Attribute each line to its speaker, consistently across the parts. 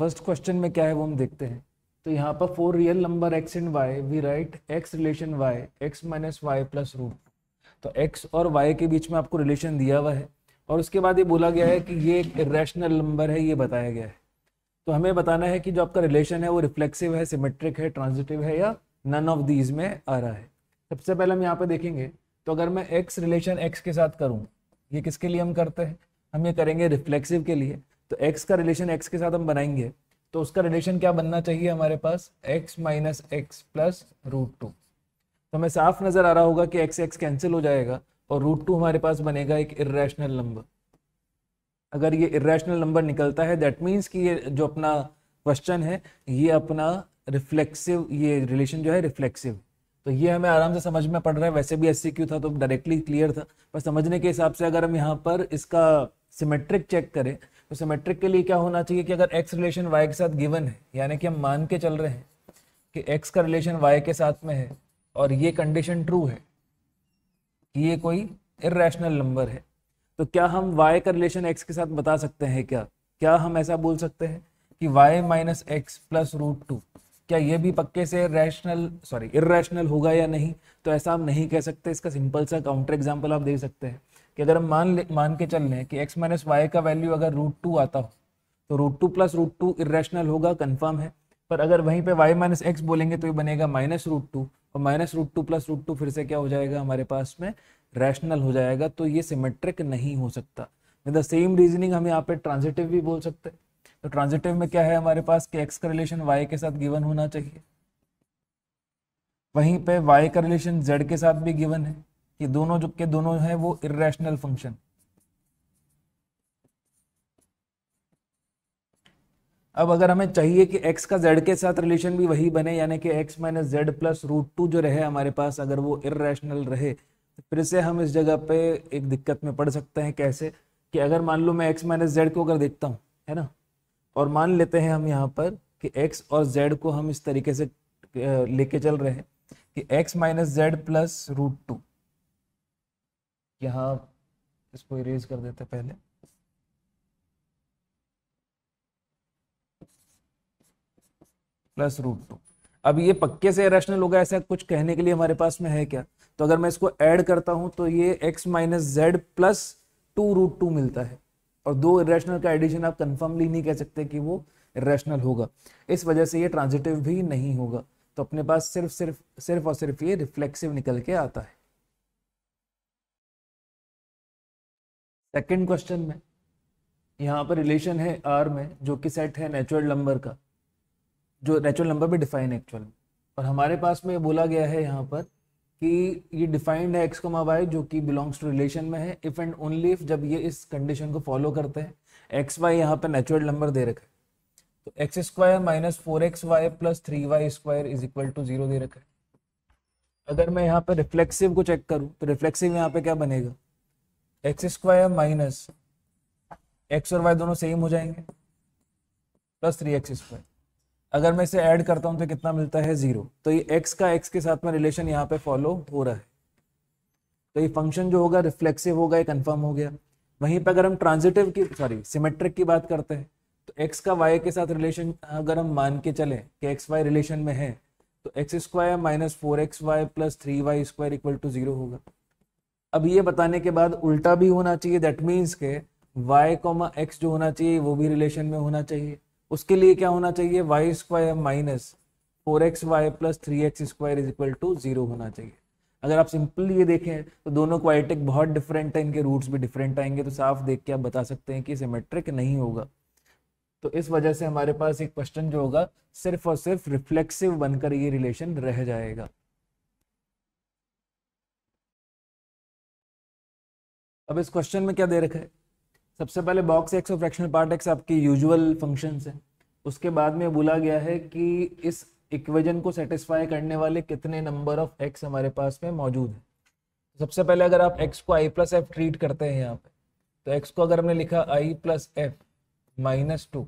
Speaker 1: First question में क्या है वो हम देखते हैं तो यहाँ पर four real number X and Y we write X relation Y X minus Y plus root तो एक्स और वाई के बीच में आपको रिलेशन दिया हुआ है और उसके बाद ये बोला गया है कि ये एक रैशनल नंबर है ये बताया गया है तो हमें बताना है कि जो आपका रिलेशन है वो रिफ्लेक्सिव है सिमेट्रिक है ट्रांजिटिव है या नन ऑफ दीज में आ रहा है सबसे पहले हम यहाँ पर देखेंगे तो अगर मैं एक्स रिलेशन एक्स के साथ करूँ ये किसके लिए हम करते हैं हम ये करेंगे रिफ्लेक्सिव के लिए तो एक्स का रिलेशन एक्स के साथ हम बनाएंगे तो उसका रिलेशन क्या बनना चाहिए हमारे पास X minus x plus root two तो हमें साफ नजर आ रहा होगा कि एक्स एक्स कैंसिल हो जाएगा और रूट टू हमारे पास बनेगा एक इरेशनल नंबर अगर ये इरेशनल नंबर निकलता है दैट मीन्स कि ये जो अपना क्वेश्चन है ये अपना रिफ्लेक्सिव ये रिलेशन जो है रिफ्लेक्सिव तो ये हमें आराम से समझ में पड़ रहा है वैसे भी एस था तो डायरेक्टली क्लियर था पर समझने के हिसाब से अगर हम यहाँ पर इसका सिमेट्रिक चेक करें तो सिमेट्रिक के लिए क्या होना चाहिए कि अगर एक्स रिलेशन वाई के साथ गिवन है यानी कि हम मान के चल रहे हैं कि एक्स का रिलेशन वाई के साथ में है और ये कंडीशन ट्रू है कि ये कोई इेशनल नंबर है तो क्या हम वाई का रिलेशन एक्स के साथ बता सकते हैं क्या क्या हम ऐसा बोल सकते हैं कि y minus x plus root two क्या ये भी पक्के से रैशनल सॉरी इेशनल होगा या नहीं तो ऐसा हम नहीं कह सकते इसका सिंपल सा काउंटर एग्जाम्पल आप दे सकते हैं कि अगर हम मान ले मान के चल लें कि एक्स माइनस वाई का वैल्यू अगर रूट टू आता हो तो root two plus root two irrational होगा कन्फर्म है पर अगर वहीं पे वाई माइनस एक्स बोलेंगे तो ये बनेगा माइनस रूट टू और minus root two plus root two फिर से क्या हो जाएगा हमारे पास में रैशनल हो जाएगा तो ये सिमेट्रिक नहीं हो सकता विद द सेम रीजनिंग हम यहाँ पे ट्रांजिटिव भी बोल सकते हैं तो ट्रांजिटिव में क्या है हमारे पास कि एक्स का रिलेशन वाई के साथ गिवन होना चाहिए वहीं पे वाई का रिलेशन जेड के साथ भी गिवन है ये दोनों जो के दोनों है वो इेशनल फंक्शन अब अगर हमें चाहिए कि x का z के साथ रिलेशन भी वही बने यानी कि x minus Z plus root two जो रहे हमारे पास अगर वो इेशनल रहे तो फिर से हम इस जगह पे एक दिक्कत में पड़ सकते हैं कैसे कि अगर मान लो मैं x माइनस जेड को अगर देखता हूँ है ना और मान लेते हैं हम यहाँ पर कि x और z को हम इस तरीके से लेके चल रहे हैं कि x minus Z plus root two यहाँ इसको इरेज कर देते पहले प्लस रूट टू अब ये पक्के से रैशनल होगा ऐसा कुछ कहने के लिए हमारे पास में है क्या तो अगर मैं इसको ऐड करता हूं तो ये x minus Z plus two root two मिलता है और दो इरेशनल का एडिशन आप कंफर्मली नहीं कह सकते कि वो इरेशनल होगा इस वजह से ये ट्रांजिटिव भी नहीं होगा तो अपने पास सिर्फ सिर्फ सिर्फ और सिर्फ ये रिफ्लेक्सिव निकल के आता है सेकेंड क्वेश्चन में यहाँ पर रिलेशन है आर में जो कि सेट है नेचुरल नंबर का जो नेचुरल नंबर भी डिफाइन एक्चुअल और हमारे पास में बोला गया है यहाँ पर कि ये डिफाइंड है एक्स कोमा वाई जो कि बिलोंग्स टू रिलेशन में है इफ एंड ओनली इफ जब ये इस कंडीशन को फॉलो करते हैं एक्स वाई यहाँ पर नेचुरल नंबर दे रखा है तो x square minus four x y plus three y square is equal to zero दे रखा है अगर मैं यहाँ पर रिफ्लेक्सिव को चेक करूँ तो रिफ्लेक्सिव यहाँ पे क्या बनेगा एक्स स्क्वायर माइनस एक्स और वाई दोनों सेम हो जाएंगे प्लस थ्री एक्स स्क्वायर अगर मैं इसे ऐड करता हूं तो कितना मिलता है जीरो तो ये एक्स का एक्स के साथ में रिलेशन यहाँ पे फॉलो हो रहा है तो ये फंक्शन जो होगा रिफ्लेक्सिव होगा ये कंफर्म हो गया वहीं पर अगर हम ट्रांजिटिव की सॉरी सिमेट्रिक की बात करते हैं तो एक्स का वाई के साथ रिलेशन अगर हम मान के चले कि एक्स वाई रिलेशन में है तो x square minus four x y plus three y square equal to zero होगा अब ये बताने के बाद उल्टा भी होना चाहिए दैट मीन्स के वाई कॉमा एक्स जो होना चाहिए वो भी रिलेशन में होना चाहिए उसके लिए क्या होना चाहिए y square minus four x y plus three x square is equal to zero होना चाहिए अगर आप सिंपली ये देखें तो दोनों क्वाइटिक बहुत डिफरेंट है इनके रूट्स भी डिफरेंट आएंगे तो साफ देख के आप बता सकते हैं कि सिमेट्रिक नहीं होगा तो इस वजह से हमारे पास एक क्वेश्चन जो होगा सिर्फ और सिर्फ रिफ्लेक्सिव बनकर ये रिलेशन रह जाएगा अब इस क्वेश्चन में क्या दे रखा है सबसे पहले बॉक्स एक्स और फ्रैक्शनल पार्ट एक्स आपके यूजुअल फंक्शंस हैं उसके बाद में बोला गया है कि इस इक्वेजन को सेटिस्फाई करने वाले कितने नंबर ऑफ एक्स हमारे पास में मौजूद है सबसे पहले अगर आप एक्स को आई प्लस एफ ट्रीट करते हैं यहाँ पे तो एक्स को अगर हमने लिखा i plus f minus two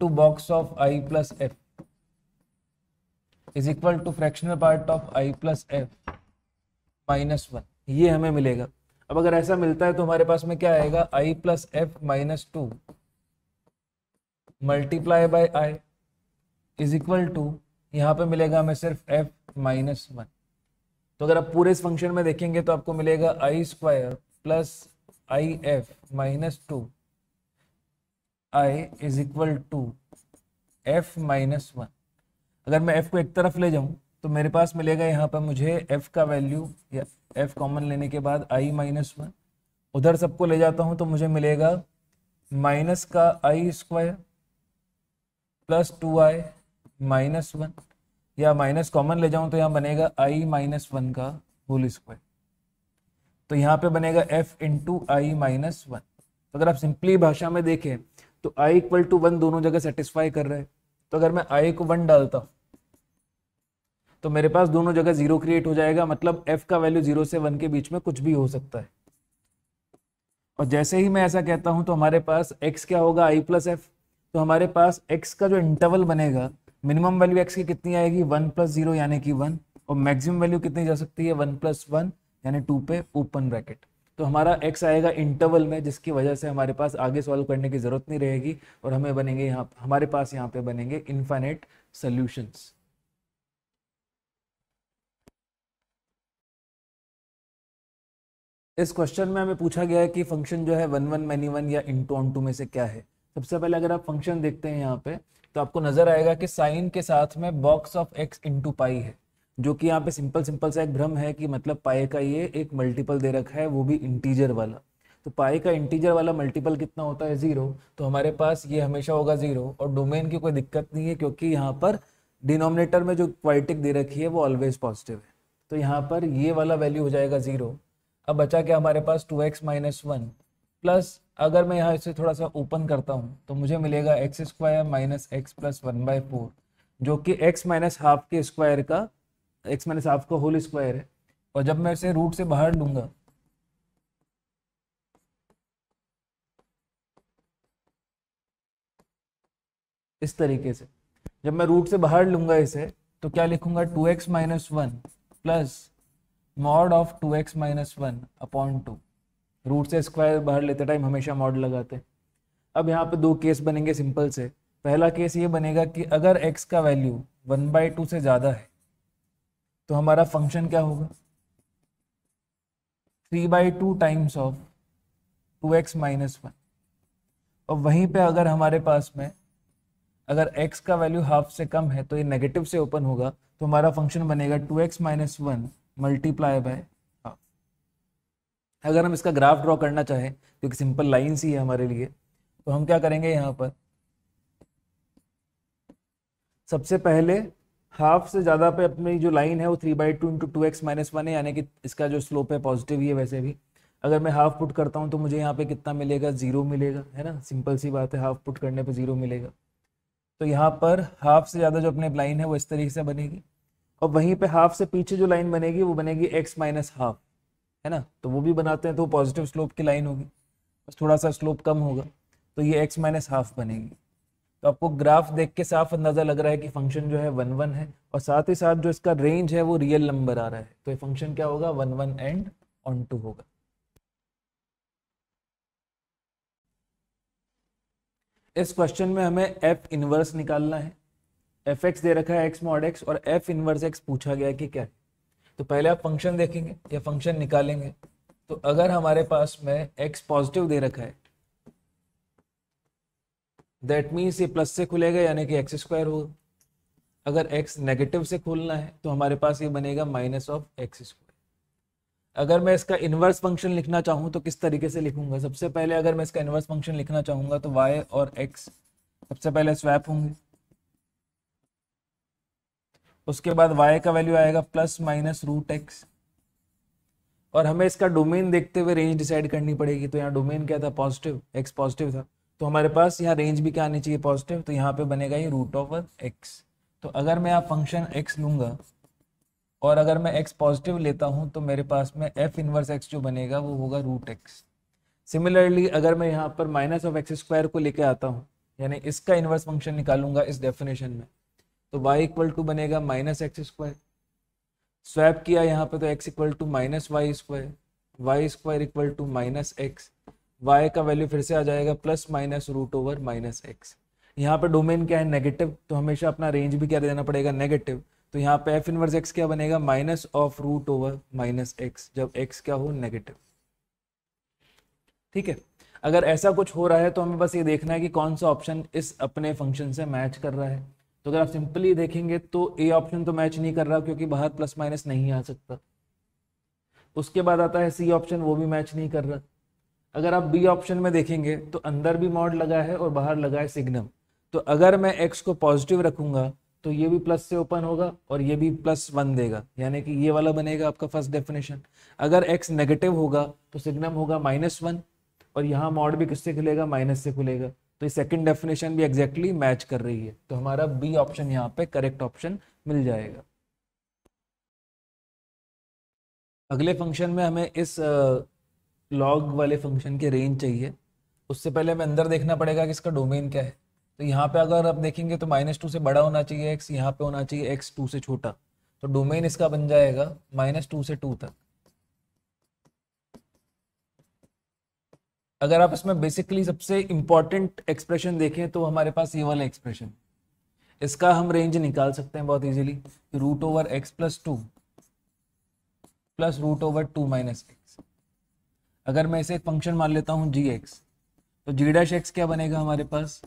Speaker 1: two box of i plus f is equal to fractional part of i plus f minus one ये हमें मिलेगा अब अगर ऐसा मिलता है तो हमारे पास में क्या आएगा i plus f minus two multiply by i is equal to यहाँ पे मिलेगा हमें सिर्फ एफ माइनस वन तो अगर आप पूरे इस फंक्शन में देखेंगे तो आपको मिलेगा i square plus i f minus two i is equal to f minus one अगर मैं एफ को एक तरफ ले जाऊं तो मेरे पास मिलेगा यहाँ पर मुझे f का वैल्यू या f कॉमन लेने के बाद i माइनस वन उधर सबको ले जाता हूँ तो मुझे मिलेगा माइनस का i square plus two i minus one या माइनस कॉमन ले जाऊँ तो यहाँ बनेगा i माइनस वन का होल स्क्वायर तो यहाँ पे बनेगा f into i minus one अगर आप सिंपली भाषा में देखें तो i इक्वल टू वन दोनों जगह सेटिस्फाई कर रहे हैं तो अगर मैं i को वन डालता हूँ तो मेरे पास दोनों जगह जीरो क्रिएट हो जाएगा मतलब एफ का वैल्यू जीरो से वन के बीच में कुछ भी हो सकता है और जैसे ही मैं ऐसा कहता हूं तो हमारे पास एक्स क्या होगा आई प्लस एफ तो हमारे पास एक्स का जो इंटरवल बनेगा मिनिमम वैल्यू एक्स की कितनी आएगी वन प्लस जीरो यानी कि वन और मैक्सिमम वैल्यू कितनी जा सकती है वन प्लस वन यानी टू पे ओपन ब्रैकेट तो हमारा एक्स आएगा इंटरवल में जिसकी वजह से हमारे पास आगे सॉल्व करने की ज़रूरत नहीं रहेगी और हमें बनेंगे यहाँ हमारे पास यहाँ पे बनेंगे इन्फानेट सोल्यूशंस इस क्वेश्चन में हमें पूछा गया है कि फंक्शन जो है वन वन मैनी वन या इन टू ऑन टू में से क्या है सबसे पहले अगर आप फंक्शन देखते हैं यहाँ पे तो आपको नजर आएगा कि साइन के साथ में box of x into pi है जो कि यहाँ पे सिंपल सिंपल सा एक भ्रम है कि मतलब पाए का ये एक मल्टीपल दे रखा है वो भी इंटीजर वाला तो पाए का इंटीजर वाला मल्टीपल कितना होता है ज़ीरो तो हमारे पास ये हमेशा होगा ज़ीरो और डोमेन की कोई दिक्कत नहीं है क्योंकि यहाँ पर डिनोमिनेटर में जो क्वाइटिक दे रखी है वो ऑलवेज पॉजिटिव है तो यहाँ पर ये वाला वैल्यू हो जाएगा ज़ीरो अब बचा क्या हमारे पास two x minus one plus अगर मैं यहाँ इसे थोड़ा सा ओपन करता हूँ तो मुझे मिलेगा x square minus x plus one by four जो कि एक्स माइनस हाफ के स्क्वायर का एक्स माइनस हाफ का होल स्क्वायर है और जब मैं इसे रूट से बाहर लूंगा इस तरीके से जब मैं रूट से बाहर लूंगा इसे तो क्या लिखूंगा two x minus one plus mod of two x minus one upon two root से स्क्वायर बाहर लेते टाइम हमेशा मॉड लगाते अब यहाँ पे दो केस बनेंगे सिंपल से पहला केस ये बनेगा कि अगर एक्स का वैल्यू वन बाई टू से ज़्यादा है तो हमारा फंक्शन क्या होगा three by two times of two x minus one और वहीं पे अगर हमारे पास में अगर x का वैल्यू हाफ से कम है तो ये नेगेटिव से ओपन होगा तो हमारा फंक्शन बनेगा two x minus one multiply हाँ। बाय अगर हम इसका ग्राफ ड्रॉ करना चाहें क्योंकि सिंपल लाइन्स ही है हमारे लिए तो हम क्या करेंगे यहाँ पर सबसे पहले हाफ से ज़्यादा पे अपनी जो लाइन है वो three by two into two x minus one है यानी कि इसका जो स्लोप है पॉजिटिव ही है वैसे भी अगर मैं हाफ पुट करता हूँ तो मुझे यहाँ पे कितना मिलेगा ज़ीरो मिलेगा है ना सिंपल सी बात है हाफ पुट करने पे ज़ीरो मिलेगा तो यहाँ पर हाफ से ज़्यादा जो अपने लाइन है वो इस तरीके से बनेगी और वहीं पे हाफ से पीछे जो लाइन बनेगी वो बनेगी एक्स माइनस हाफ है ना तो वो भी बनाते हैं तो पॉजिटिव स्लोप की लाइन होगी बस थोड़ा सा स्लोप कम होगा तो ये एक्स माइनस हाफ बनेगी तो आपको ग्राफ देख के साफ अंदाजा लग रहा है कि फंक्शन जो है वन वन है और साथ ही साथ जो इसका रेंज है वो रियल नंबर आ रहा है तो ये फंक्शन क्या होगा one one and onto होगा इस क्वेश्चन में हमें एफ इनवर्स निकालना है एफ एक्स दे रखा है एक्स मॉड एक्स और एफ इनवर्स एक्स पूछा गया कि क्या तो पहले आप फंक्शन देखेंगे या फंक्शन निकालेंगे तो अगर हमारे पास में एक्स पॉजिटिव दे रखा है दैट मीन्स ये प्लस से खुलेगा यानी कि एक्स स्क्वायर होगा अगर एक्स नेगेटिव से खोलना है तो हमारे पास ये बनेगा माइनस ऑफ एक्स स्क्वायर अगर मैं इसका इन्वर्स फंक्शन लिखना चाहूँ तो किस तरीके से लिखूंगा सबसे पहले अगर मैं इसका इन्वर्स फंक्शन लिखना चाहूंगा तो वाई और एक्स सबसे पहले स्वैप होंगे उसके बाद वाई का वैल्यू आएगा प्लस माइनस रूट एक्स और हमें इसका डोमेन देखते हुए रेंज डिसाइड करनी पड़ेगी तो यहाँ डोमेन क्या था पॉजिटिव एक्स पॉजिटिव था तो हमारे पास यहाँ रेंज भी क्या आनी चाहिए पॉजिटिव तो यहाँ पे बनेगा ये रूट ऑफ एक्स तो अगर मैं आप फंक्शन एक्स लूंगा और अगर मैं एक्स पॉजिटिव लेता हूँ तो मेरे पास में एफ इनवर्स एक्स जो बनेगा वो होगा रूट एक्स सिमिलरली अगर मैं यहाँ पर माइनस ऑफ एक्स स्क्वायर को लेके आता हूँ यानी इसका इनवर्स फंक्शन निकालूंगा इस डेफिनेशन में तो y इक्वल टू बनेगा माइनस एक्स स्क्वायर स्वैप किया यहाँ पे तो x equal to minus y square y square equal to minus x y का वैल्यू फिर से आ जाएगा plus minus root over minus x यहाँ पे डोमेन क्या है नेगेटिव तो हमेशा अपना रेंज भी क्या देना पड़ेगा नेगेटिव तो यहाँ पे एफ इनवर्स एक्स क्या बनेगा minus of root over minus x जब एक्स क्या हो नेगेटिव ठीक है अगर ऐसा कुछ हो रहा है तो हमें बस ये देखना है कि कौन सा ऑप्शन इस अपने फंक्शन से मैच कर रहा है तो अगर आप सिंपली देखेंगे तो ए ऑप्शन तो मैच नहीं कर रहा क्योंकि बाहर प्लस माइनस नहीं आ सकता उसके बाद आता है सी ऑप्शन वो भी मैच नहीं कर रहा अगर आप बी ऑप्शन में देखेंगे तो अंदर भी मॉड लगा है और बाहर लगा है सिग्नम तो अगर मैं एक्स को पॉजिटिव रखूंगा तो ये भी प्लस से ओपन होगा और ये भी प्लस वन देगा यानी कि ये वाला बनेगा आपका फर्स्ट डेफिनेशन अगर एक्स नेगेटिव होगा तो सिग्नम होगा माइनस वन और यहाँ मॉड भी किससे खुलेगा माइनस से खुलेगा तो ये सेकेंड डेफिनेशन भी एग्जैक्टली exactly मैच कर रही है तो हमारा बी ऑप्शन यहाँ पे करेक्ट ऑप्शन मिल जाएगा अगले फंक्शन में हमें इस लॉग वाले फंक्शन की रेंज चाहिए उससे पहले हमें अंदर देखना पड़ेगा कि इसका डोमेन क्या है तो यहाँ पे अगर आप देखेंगे तो माइनस टू से बड़ा होना चाहिए एक्स यहाँ पे होना चाहिए एक्स टू से छोटा तो डोमेन इसका बन जाएगा माइनस टू से टू तक अगर आप इसमें बेसिकली सबसे इंपॉर्टेंट एक्सप्रेशन देखें तो हमारे पास ये वाला एक्सप्रेशन इसका हम रेंज निकाल सकते हैं बहुत easily root over x plus two plus root over two minus x अगर मैं इसे एक फंक्शन मान लेता हूँ जी एक्स तो जी डैश एक्स क्या बनेगा हमारे पास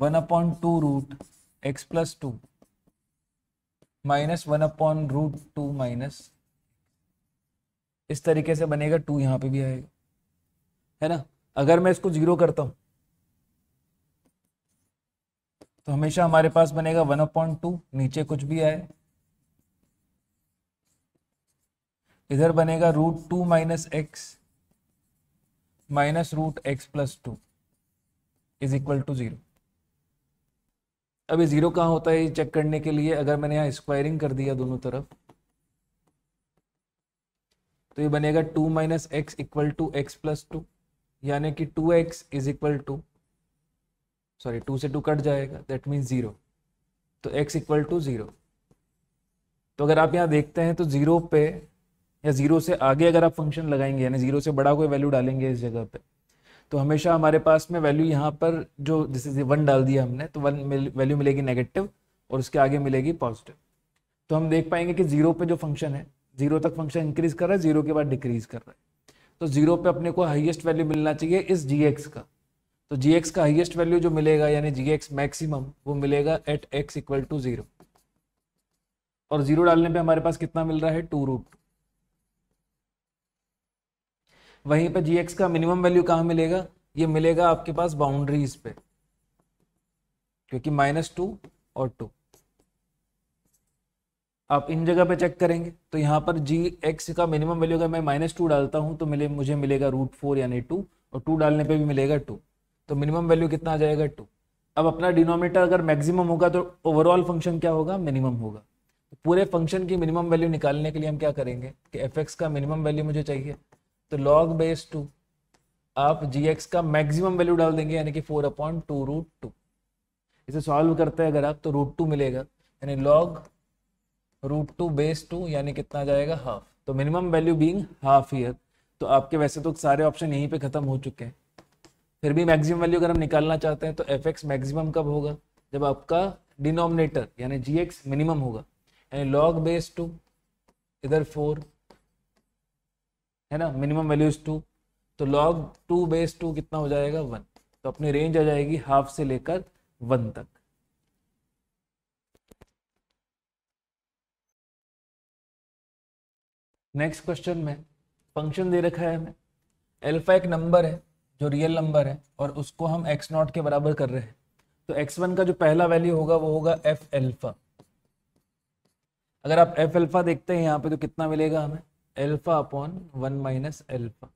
Speaker 1: one upon two root x plus two minus one upon root two minus इस तरीके से बनेगा टू यहां पे भी आएगा है ना अगर मैं इसको जीरो करता हूं तो हमेशा हमारे पास बनेगा वन अपॉइंट टू नीचे कुछ भी आए इधर बनेगा root two minus x minus root x plus two is equal to zero अब ये जीरो कहाँ होता है ये चेक करने के लिए अगर मैंने यहां स्क्वायरिंग कर दिया दोनों तरफ तो ये बनेगा two minus x equal to x plus two यानी कि two x is equal to sorry two से टू कट जाएगा दैट मीन ज़ीरो तो एक्स इक्वल टू ज़ीरो तो अगर आप यहाँ देखते हैं तो ज़ीरो पे या ज़ीरो से आगे अगर आप फंक्शन लगाएंगे यानी ज़ीरो से बड़ा कोई वैल्यू डालेंगे इस जगह पे तो हमेशा हमारे पास में वैल्यू यहाँ पर जो जैसे वन डाल दिया हमने तो वन मिल, वैल्यू मिलेगी नेगेटिव और उसके आगे मिलेगी पॉजिटिव तो हम देख पाएंगे कि ज़ीरो पे जो फंक्शन है ज़ीरो तक फंक्शन इंक्रीज़ कर रहा है ज़ीरो के बाद डिक्रीज़ कर रहा है तो जीरो पे अपने को हाईएस्ट वैल्यू मिलना चाहिए इस जी का तो जी का हाईएस्ट वैल्यू जो मिलेगा यानी जी एक्स मैक्सिमम वो मिलेगा at x equal to zero और जीरो डालने पे हमारे पास कितना मिल रहा है टू रूट वहीं पर जी का मिनिमम वैल्यू कहाँ मिलेगा ये मिलेगा आपके पास बाउंड्रीज पे क्योंकि माइनस टू और टू आप इन जगह पे चेक करेंगे तो यहाँ पर जी एक्स का मिनिमम वैल्यू अगर मैं माइनस टू डालता हूँ तो मिले मुझे मिलेगा रूट फोर यानी टू और टू डालने पे भी मिलेगा टू तो मिनिमम वैल्यू कितना आ जाएगा टू अब अपना डिनोमीटर अगर मैक्सिमम होगा तो ओवरऑल फंक्शन क्या होगा मिनिमम होगा तो पूरे फंक्शन की मिनिमम वैल्यू निकालने के लिए हम क्या करेंगे कि एफ का मिनिमम वैल्यू मुझे चाहिए तो लॉग बेस टू आप जी का मैक्सिमम वैल्यू डाल देंगे यानी कि four upon two root two इसे सॉल्व करते हैं अगर आप तो रूट टू मिलेगा यानी log root two base two यानी कितना जाएगा हाफ तो minimum value being half year तो आपके वैसे तो सारे ऑप्शन यहीं पे खत्म हो चुके हैं फिर भी मैक्सिमम वैल्यू अगर हम निकालना चाहते हैं तो एफ एक्स मैक्सिमम कब होगा जब आपका डिनोमिनेटर यानी जी एक्स मिनिमम होगा यानी लॉग बेस टू इधर फोर है ना मिनिमम वैल्यूज टू तो लॉग टू बेस टू कितना हो जाएगा वन तो अपनी रेंज आ जाएगी हाफ से लेकर वन तक नेक्स्ट क्वेश्चन में फंक्शन दे रखा है हमें एल्फा एक नंबर है जो रियल नंबर है और उसको हम एक्स नॉट के बराबर कर रहे हैं तो एक्स वन का जो पहला वैल्यू होगा वो होगा एफ एल्फा अगर आप एफ एल्फा देखते हैं यहाँ पे तो कितना मिलेगा हमें alpha upon one minus alpha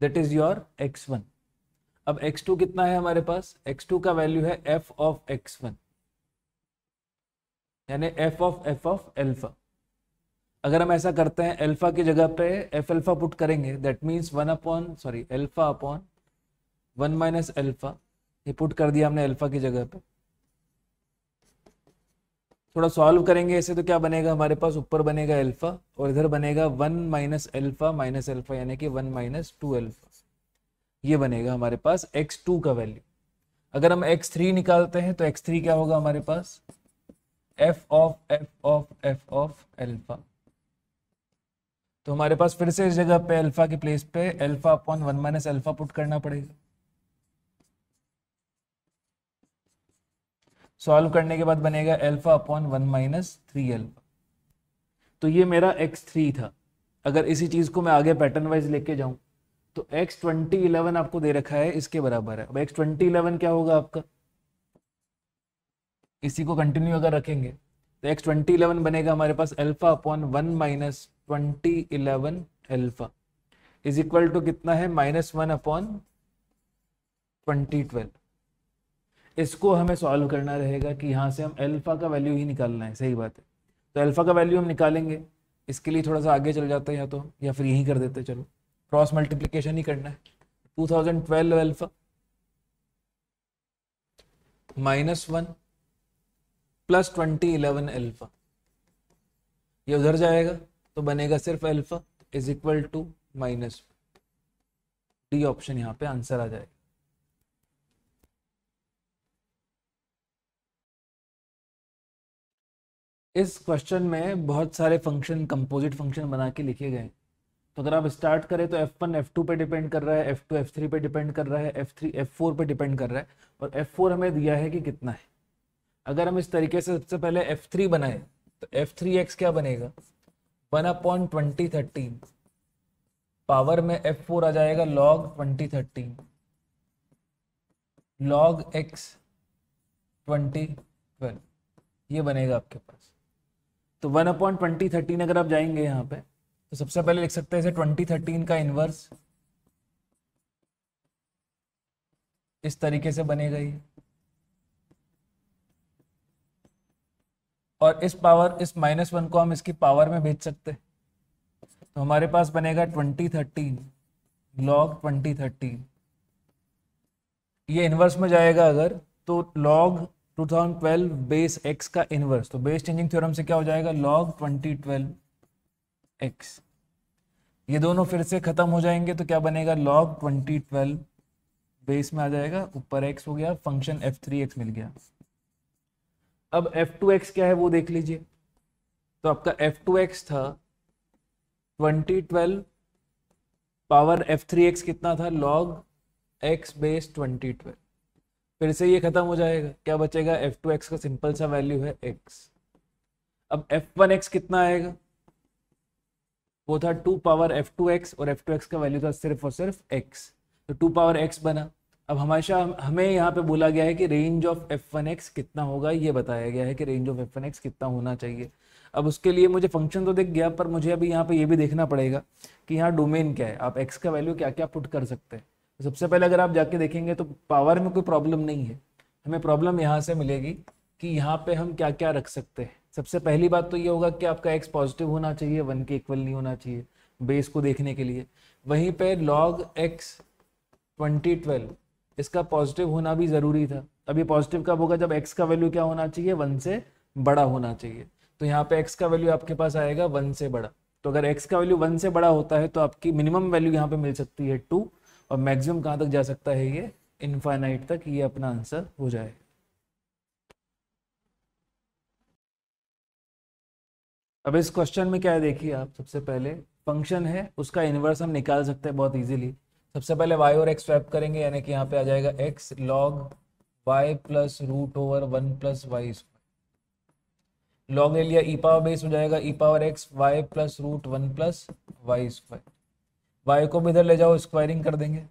Speaker 1: that is your x one अब एक्स टू कितना है हमारे पास एक्स टू का वैल्यू है एफ ऑफ एक्स वन यानी f of f of alpha अगर हम ऐसा करते हैं एल्फा की जगह पे एफ एल्फा पुट करेंगे that means one upon sorry alpha upon one minus alpha ये पुट कर दिया हमने एल्फा की जगह पे थोड़ा सॉल्व करेंगे ऐसे तो क्या बनेगा हमारे पास ऊपर बनेगा एल्फा और इधर बनेगा one minus alpha minus alpha यानी कि वन माइनस टू एल्फा ये बनेगा हमारे पास एक्स टू का वैल्यू अगर हम एक्स थ्री निकालते हैं तो एक्स थ्री क्या होगा हमारे पास f of f of f of alpha तो हमारे पास फिर से इस जगह पे अल्फा के प्लेस पे alpha upon one minus alpha put करना पड़ेगा सॉल्व करने के बाद बनेगा alpha upon one minus three alpha तो ये मेरा एक्स थ्री था अगर इसी चीज़ को मैं आगे पैटर्न वाइज लेके जाऊं तो एक्स ट्वेंटी इलेवन आपको दे रखा है इसके बराबर है अब एक्स ट्वेंटी इलेवन क्या होगा आपका इसी को कंटिन्यू अगर रखेंगे तो एक्स ट्वेंटी इलेवन बनेगा हमारे पास alpha upon one minus twenty eleven alpha is equal to कितना है minus one upon twenty twelve इसको हमें सॉल्व करना रहेगा कि यहाँ से हम अल्फा का वैल्यू ही निकालना है सही बात है तो अल्फा का वैल्यू हम निकालेंगे इसके लिए थोड़ा सा आगे चल जाते हैं या तो या फिर यही कर देते चलो क्रॉस मल्टीप्लीकेशन ही करना है two thousand twelve alpha minus one plus twenty eleven alpha ये उधर जाएगा तो बनेगा सिर्फ alpha is equal to minus D option यहाँ पे आंसर आ जाएगा इस क्वेश्चन में बहुत सारे फंक्शन कंपोजिट फंक्शन बना के लिखे गए तो अगर आप स्टार्ट करें तो F1 F2 पे डिपेंड कर रहा है F2 F3 पे डिपेंड कर रहा है F3 F4 पे डिपेंड कर रहा है और F4 हमें दिया है कि कितना है अगर हम इस तरीके से सबसे पहले एफ थ्री बनाए तो एफ थ्री एक्स क्या बनेगा one upon twenty thirteen power में एफ फोर आ जाएगा log twenty thirteen log x twenty twelve ये बनेगा आपके पास तो वन अपॉइंट ट्वेंटी थर्टीन अगर आप जाएंगे यहाँ पे तो सबसे पहले लिख सकते हैं इसे ट्वेंटी थर्टीन का इन्वर्स इस तरीके से बनेगा ये और इस पावर इस माइनस वन को हम इसकी पावर में भेज सकते हैं तो हमारे पास बनेगा twenty thirteen log twenty thirteen ये इन्वर्स में जाएगा अगर तो लॉग 2012 बेस एक्स का इन्वर्स तो बेस चेंजिंग थ्योरम से क्या हो जाएगा लॉग 2012 एक्स ये दोनों फिर से खत्म हो जाएंगे तो क्या बनेगा लॉग 2012 बेस में आ जाएगा ऊपर एक्स हो गया फंक्शन एफ थ्री एक्स मिल गया अब एफ टू एक्स क्या है वो देख लीजिए तो आपका एफ टू एक्स था 2012 पावर एफ थ्री एक्स कितना था लॉग एक्स बेस 2012 फिर से ये खत्म हो जाएगा क्या बचेगा एफ टू एक्स का सिंपल सा वैल्यू है एक्स अब एफ वन एक्स कितना आएगा वो था two power f two x और एफ टू एक्स का वैल्यू था सिर्फ और सिर्फ एक्स तो टू पावर एक्स बना अब हमेशा हमें यहाँ पे बोला गया है कि range of f one x कितना होगा ये बताया गया है कि range of f one x कितना होना चाहिए अब उसके लिए मुझे फंक्शन तो दिख गया पर मुझे अभी यहाँ पे ये भी देखना पड़ेगा कि यहाँ डोमेन क्या है आप एक्स का वैल्यू क्या क्या पुट कर सकते हैं तो सबसे पहले अगर आप जाके देखेंगे तो पावर में कोई प्रॉब्लम नहीं है हमें प्रॉब्लम यहाँ से मिलेगी कि यहाँ पे हम क्या क्या रख सकते हैं सबसे पहली बात तो ये होगा कि आपका एक्स पॉजिटिव होना चाहिए वन के इक्वल नहीं होना चाहिए बेस को देखने के लिए वहीं पे लॉग एक्स ट्वेंटी ट्वेल्व इसका पॉजिटिव होना भी ज़रूरी था अब ये पॉजिटिव कब होगा जब एक्स का वैल्यू क्या होना चाहिए वन से बड़ा होना चाहिए तो यहाँ पे एक्स का वैल्यू आपके पास आएगा वन से बड़ा तो अगर एक्स का वैल्यू वन से बड़ा होता है तो आपकी मिनिमम वैल्यू यहाँ पे मिल सकती है टू और मैक्सिमम कहाँ तक जा सकता है ये इनफाइनाइट तक ये अपना आंसर हो जाए अब इस क्वेश्चन में क्या है देखिए आप सबसे पहले फंक्शन है उसका इन्वर्स हम निकाल सकते हैं बहुत इजीली सबसे पहले वाई और एक्स स्वैप करेंगे यानी कि यहाँ पे आ जाएगा x log y plus root over one plus y square log ले लिया ई पावर बेस हो जाएगा e power x y plus root one plus y square y को भी इधर ले जाओ स्क्वायरिंग कर देंगे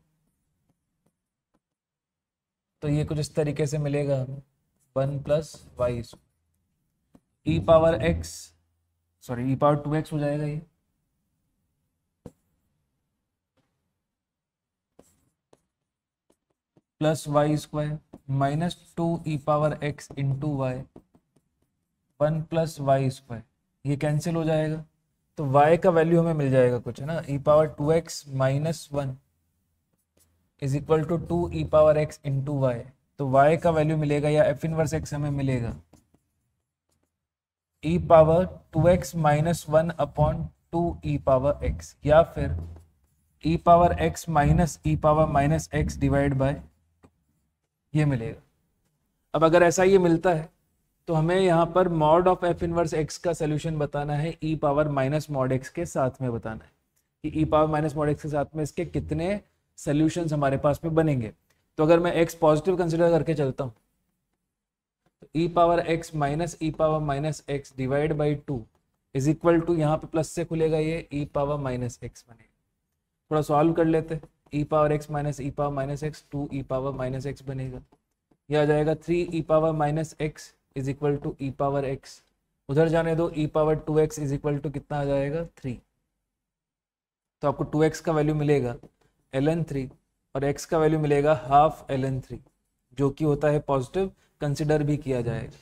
Speaker 1: तो ये कुछ इस तरीके से मिलेगा one plus y square e power x sorry e power two x हो जाएगा ये plus y square minus two e power x into y one plus y square ये कैंसिल हो जाएगा तो y का वैल्यू हमें मिल जाएगा कुछ है ना e power two x minus one is equal to two e power x into y तो y का वैल्यू मिलेगा या एफ इनवर्स x हमें मिलेगा e power two x minus one upon two e power x या फिर e power x minus e power minus x divide by ये मिलेगा अब अगर ऐसा ये मिलता है तो हमें यहाँ पर mod of f inverse x का सोल्यूशन बताना है e power minus mod x के साथ में बताना है कि e power minus mod x के साथ में इसके कितने सोल्यूशन हमारे पास में बनेंगे तो अगर मैं एक्स पॉजिटिव कंसिडर करके चलता हूँ तो e power x minus e power minus x divide by two is equal to यहाँ पे प्लस से खुलेगा ये ई पावर माइनस एक्स बनेगा थोड़ा सॉल्व कर लेते हैं e power x minus e power minus x two e power minus x बनेगा ये आ जाएगा three e power minus x is equal to e power x उधर जाने दो e power two x is equal to कितना आ जाएगा थ्री तो आपको टू एक्स का वैल्यू मिलेगा एल एन थ्री और एक्स का वैल्यू मिलेगा हाफ एल एन थ्री जो कि होता है पॉजिटिव कंसिडर भी किया जाएगा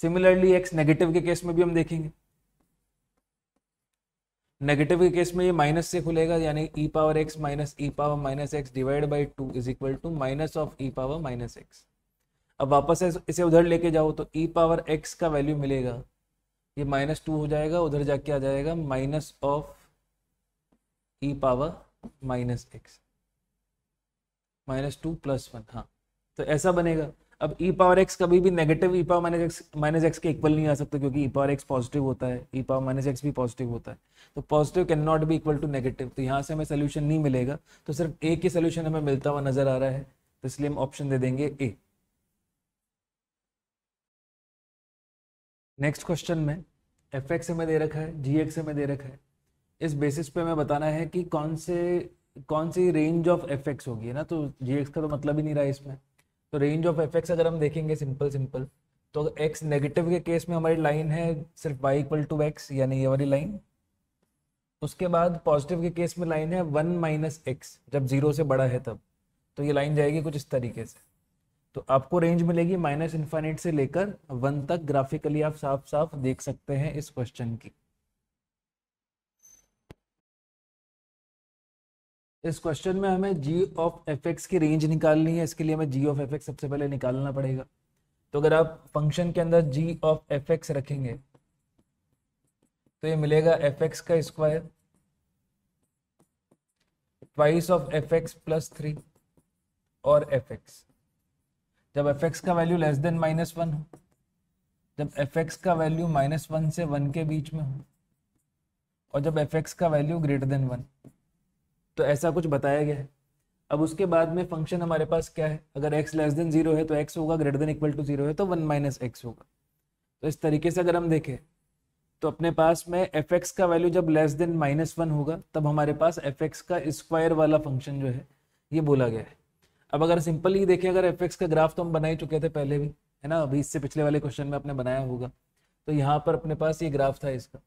Speaker 1: सिमिलरली एक्स नेगेटिव के केस में भी हम देखेंगे नेगेटिव के केस में ये माइनस से खुलेगा यानी e power x minus e power minus x divide by two is equal to minus of e power minus x अब वापस इसे उधर लेके जाओ तो ई पावर एक्स का वैल्यू मिलेगा ये माइनस टू हो जाएगा उधर जाके आ जाएगा minus of e power minus x minus two plus one हाँ तो ऐसा बनेगा अब ई पावर एक्स कभी भी negative e power minus x minus x के इक्वल नहीं आ सकते क्योंकि ई पावर एक्स पॉजिटिव होता है ई पावर माइनस एक्स भी पॉजिटिव होता है तो पॉजिटिव कैन नॉट भी इक्वल टू नेगेटिव तो यहाँ से हमें सोल्यूशन नहीं मिलेगा तो सिर्फ ए के सोल्यूशन हमें मिलता हुआ नजर आ रहा है तो इसलिए हम ऑप्शन दे देंगे ए नेक्स्ट क्वेश्चन में एफ एक्स हमें दे रखा है जी एक्स हमें दे रखा है इस बेसिस पे हमें बताना है कि कौन से कौन सी रेंज ऑफ एफ एक्स होगी ना तो जी एक्स का तो मतलब ही नहीं रहा इसमें तो रेंज ऑफ एफेक्ट अगर हम देखेंगे सिंपल सिंपल तो अगर एक्स नेगेटिव के केस में हमारी लाइन है सिर्फ वाई इक्वल टू एक्स यानी ये वाली लाइन उसके बाद पॉजिटिव के केस में लाइन है वन माइनस एक्स जब जीरो से बड़ा है तब तो ये लाइन जाएगी कुछ इस तरीके से तो आपको रेंज मिलेगी माइनस इन्फाइनेट से लेकर वन तक ग्राफिकली आप साफ साफ देख सकते हैं इस क्वेश्चन की इस क्वेश्चन में हमें जी ऑफ एफ एक्स की रेंज निकालनी है इसके लिए हमें जी ऑफ एफ एक्स सबसे पहले निकालना पड़ेगा तो अगर आप फंक्शन के अंदर जी ऑफ एफ एक्स रखेंगे तो ये मिलेगा एफ एक्स का square twice of f x plus three और एफ एक्स जब एफ एक्स का value less than minus one हो जब एफ एक्स का वैल्यू माइनस वन से वन के बीच में हो और जब एफ एक्स का वैल्यू ग्रेटर देन वन तो ऐसा कुछ बताया गया है अब उसके बाद में फंक्शन हमारे पास क्या है अगर एक्स लेस देन जीरो है तो एक्स होगा greater than equal to zero है तो वन माइनस एक्स होगा तो इस तरीके से अगर हम देखें तो अपने पास में एफ एक्स का वैल्यू जब लेस देन माइनस वन होगा तब हमारे पास एफ एक्स का स्क्वायर वाला फंक्शन जो है ये बोला गया है अब अगर सिंपली देखें अगर एफ एक्स का ग्राफ तो हम बना ही चुके थे पहले भी है ना अभी इससे पिछले वाले क्वेश्चन में आपने बनाया होगा तो यहाँ पर अपने पास ये ग्राफ था इसका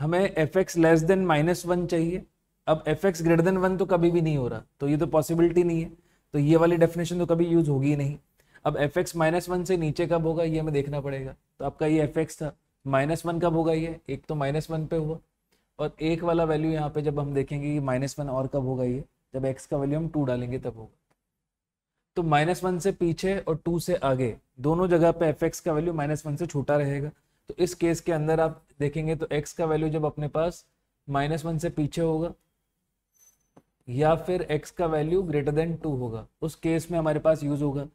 Speaker 1: हमें f x less than minus one चाहिए अब f x greater than one तो कभी भी नहीं हो रहा तो ये तो पॉसिबिलिटी नहीं है तो ये वाली डेफिनेशन तो कभी यूज होगी नहीं अब एफ एक्स माइनस वन से नीचे कब होगा ये हमें देखना पड़ेगा तो आपका ये एफ एक्स था माइनस वन कब होगा ये एक तो माइनस वन पे हुआ और एक वाला वैल्यू यहाँ पे जब हम देखेंगे कि माइनस वन और कब होगा ये जब एक्स का वैल्यू हम टू डालेंगे तब होगा तो माइनस वन से पीछे और टू से आगे दोनों जगह पे एफ एक्स का वैल्यू माइनस वन से छोटा रहेगा तो इस केस के अंदर आप देखेंगे तो एक्स का वैल्यू जब अपने पास माइनस वन से पीछे होगा या फिर एक्स का वैल्यू ग्रेटर देन टू होगा उस केस में हमारे पास यूज होगा